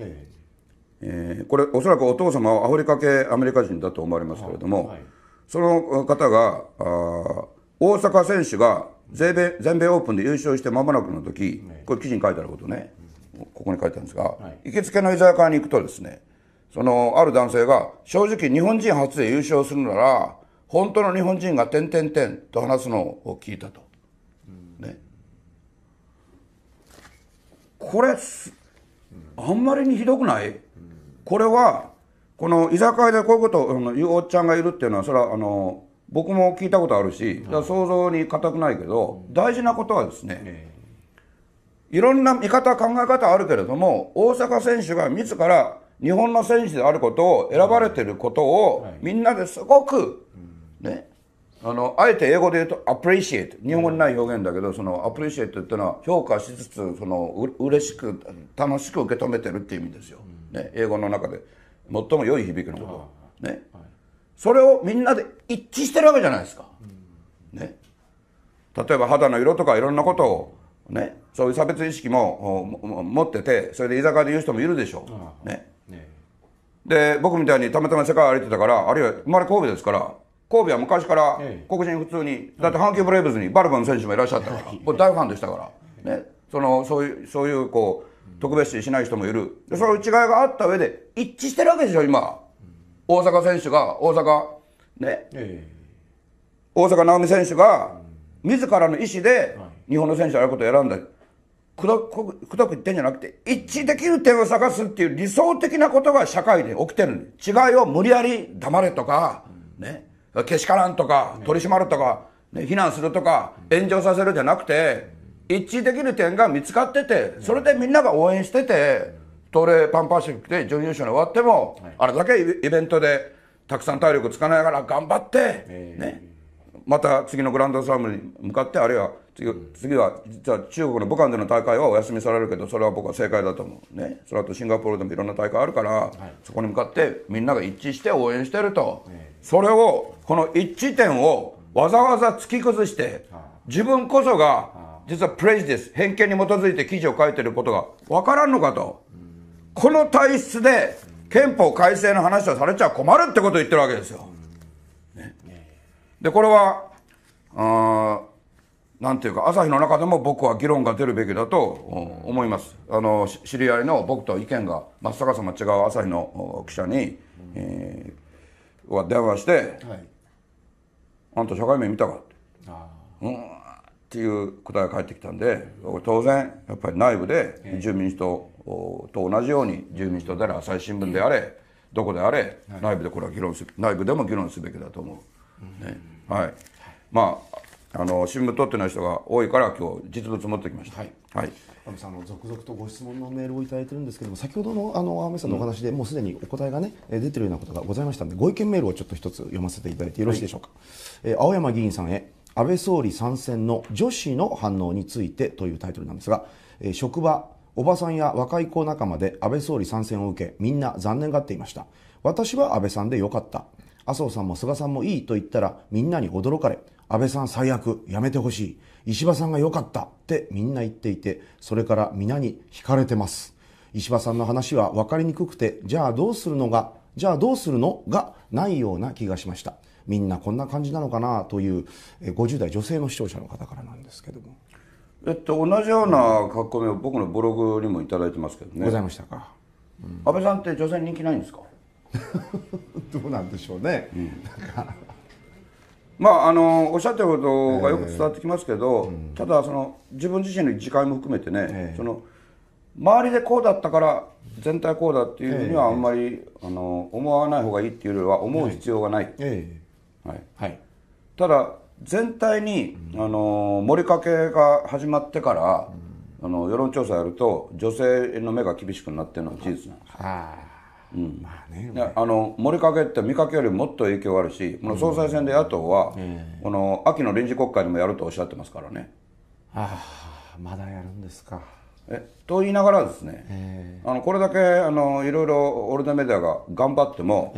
えー、これおそらくお父様はアフリカ系アメリカ人だと思われますけれども、はい、その方があ大坂選手が全米全米オープンで優勝して間もなくの時、これ記事に書いてあることね、ここに書いてあるんですが、はい、行きつけの居酒屋に行くとですねそのある男性が正直日本人初で優勝するなら本当の日本人が「点々点」と話すのを聞いたと、ねこれあんまりにひどくないこれは、この居酒屋でこういうことを言うおっちゃんがいるっていうのは、それはあの、僕も聞いたことあるし、想像に難くないけど、大事なことはですね、いろんな見方、考え方あるけれども、大阪選手が自ら日本の選手であることを、選ばれていることを、みんなですごく、ね、あの、あえて英語で言うと、アプリシエイト。日本語にない表現だけど、その、アプリシエ c トっていうのは、評価しつつ、その、う嬉しく、楽しく受け止めてるっていう意味ですよ。うんね、英語の中で最も良い響きのことね、それをみんなで一致してるわけじゃないですか、ね、例えば肌の色とかいろんなことをね、そういう差別意識も持っててそれで居酒屋で言う人もいるでしょう、ね、で僕みたいにたまたま世界を歩いてたからあるいは生まれ神戸ですから神戸は昔から黒人普通に、だって阪急ブレーブスにバルバン選手もいらっしゃったから、大ファンでしたから、ね、そのそういうそういうこう特別視しない人もいる。その違いがあった上で、一致してるわけでしょ、今。大阪選手が、大阪、ね。大阪直美選手が、自らの意思で、日本の選手をやることを選んだ。くどく、くどく言ってんじゃなくて、一致できる点を探すっていう理想的なことが社会で起きてる。違いを無理やり黙れとか、ね。けしからんとか、取り締まるとか、ね、非難するとか、炎上させるじゃなくて、一致できる点が見つかってて、それでみんなが応援してて、東レパンパシフィックで準優勝に終わっても、あれだけイベントでたくさん体力ついながら頑張って、ね、また次のグランドスラムに向かって、あるいは次次は実は中国の武漢での大会はお休みされるけど、それは僕は正解だと思う、ね、それあとシンガポールでもいろんな大会あるから、そこに向かってみんなが一致して応援してると、それを、この一致点をわざわざ突き崩して、自分こそが、実はプレジです。偏見に基づいて記事を書いてることが分からんのかと。この体質で憲法改正の話をされちゃ困るってことを言ってるわけですよ。ね、で、これは、あなんていうか、朝日の中でも僕は議論が出るべきだと思います。あの、知り合いの僕と意見が真っ逆さま違う朝日の記者に、えー、電話して、はい、あんた社会面見たかって。うんっていう答えが返ってきたんで当然やっぱり内部で住民主党と同じように住民主党であれ朝日新聞であれどこであれ内部でこれは議論す内部でも議論すべきだと思う、ね、はいまああの新聞取ってない人が多いから今日実物持ってきました。はいはい安倍さんの続々とご質問のメールをいただいてるんですけども先ほどのあの安倍さんのお話で、もうすでにお答えがね出てるようなことがございましたのでご意見メールをちょっと一つ読ませていただいてよろしいでしょうか、はい、えー、青山議員さんへ安倍総理参戦の女子の反応についてというタイトルなんですが、えー、職場、おばさんや若い子仲間で安倍総理参戦を受け、みんな残念がっていました。私は安倍さんでよかった。麻生さんも菅さんもいいと言ったらみんなに驚かれ、安倍さん最悪、やめてほしい。石破さんが良かったってみんな言っていて、それから皆に惹かれてます。石破さんの話は分かりにくくて、じゃあどうするのが、じゃあどうするのがないような気がしました。みんなこんな感じなのかなという50代女性の視聴者の方からなんですけども。えっと、同じような書き込みを僕のブログにも頂いてますけどねございましたか、うん、安倍さんって女性人気ないんですか どうなんでしょうね、うん、まああのおっしゃってることがよく伝わってきますけど、えー、ただその自分自身の自戒も含めてね、えー、その周りでこうだったから全体こうだっていうふうにはあんまり、えー、あの思わない方がいいっていうよりは思う必要がない、えはい、はい、ただ全体に、うん、あの盛りかけが始まってから、うん、あの世論調査やると女性の目が厳しくなってるのは事実なんですはあうん、まあね、ね、あの盛りかけって見かけよりもっと影響あるしこの総裁選で野党は、うん、この秋の臨時国会でもやるとおっしゃってますからね、ああまだやるんですかえと言いながらですね、あのこれだけあのいろいろオールドメディアが頑張っても、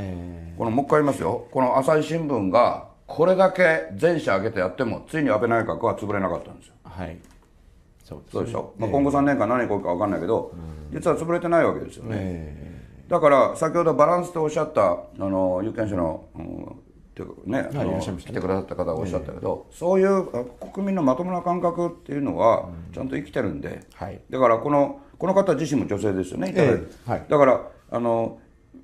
このもう一回言いますよこの朝日新聞がこれだけ全社挙げてやってもついに安倍内閣は潰れなかったんですよはいそうで、ね,、しょ、まあ、今後3年間何が起こるか分かんないけど、えー、実は潰れてないわけですよね、えー、だから先ほどバランスとおっしゃったあの有権者の、うんていうね、あの来てくださった方がおっしゃったけど、えー、そういう国民のまともな感覚っていうのはちゃんと生きてるんで、うんはい、だからこのこの方自身も女性ですよね、えーはい、だからあの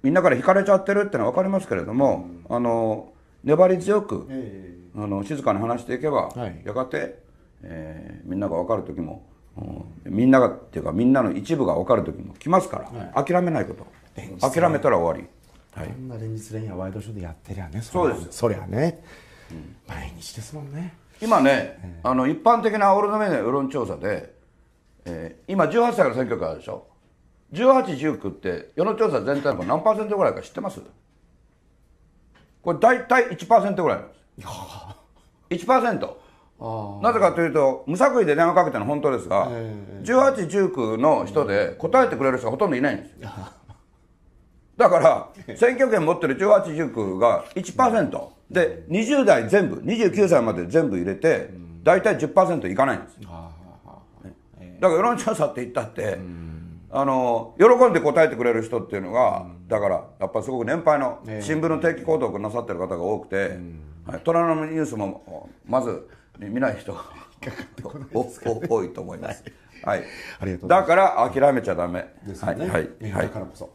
みんなから引かれちゃってるってのは分かりますけれども、うん、あの粘り強く、えー、あの静かに話していけば、はい、やがて、えー、みんなが分かる時も、うん、みんながっていうかみんなの一部が分かる時も来ますから、はい、諦めないこと諦めたら終わりはい、こんな連日連夜ワイドショーでやってりゃねそうですそりゃね、うん、毎日ですもんね今ね、えー、あの一般的なオールドメディア世論調査で、えー、今18歳から選挙区あるでしょ1819って世の調査全体の何パーセントぐらいか知ってますこれ大体1%ぐらいなんです1%なぜかというと無作為で電話かけたの本当ですが、1819の人で答えてくれる人はほとんどいないんですだから選挙権持ってる1819が1%で20代全部29歳まで全部入れて大体10%いかないんですだから世論調査って言ったって、あの喜んで答えてくれる人っていうのが、だからやっぱすごく年配の新聞の定期購読なさってる方が多くて、はい、虎のニュースもまず見ない人が 多いと思います。はい、だから諦めちゃダメですね。はい、はい、だからこそ。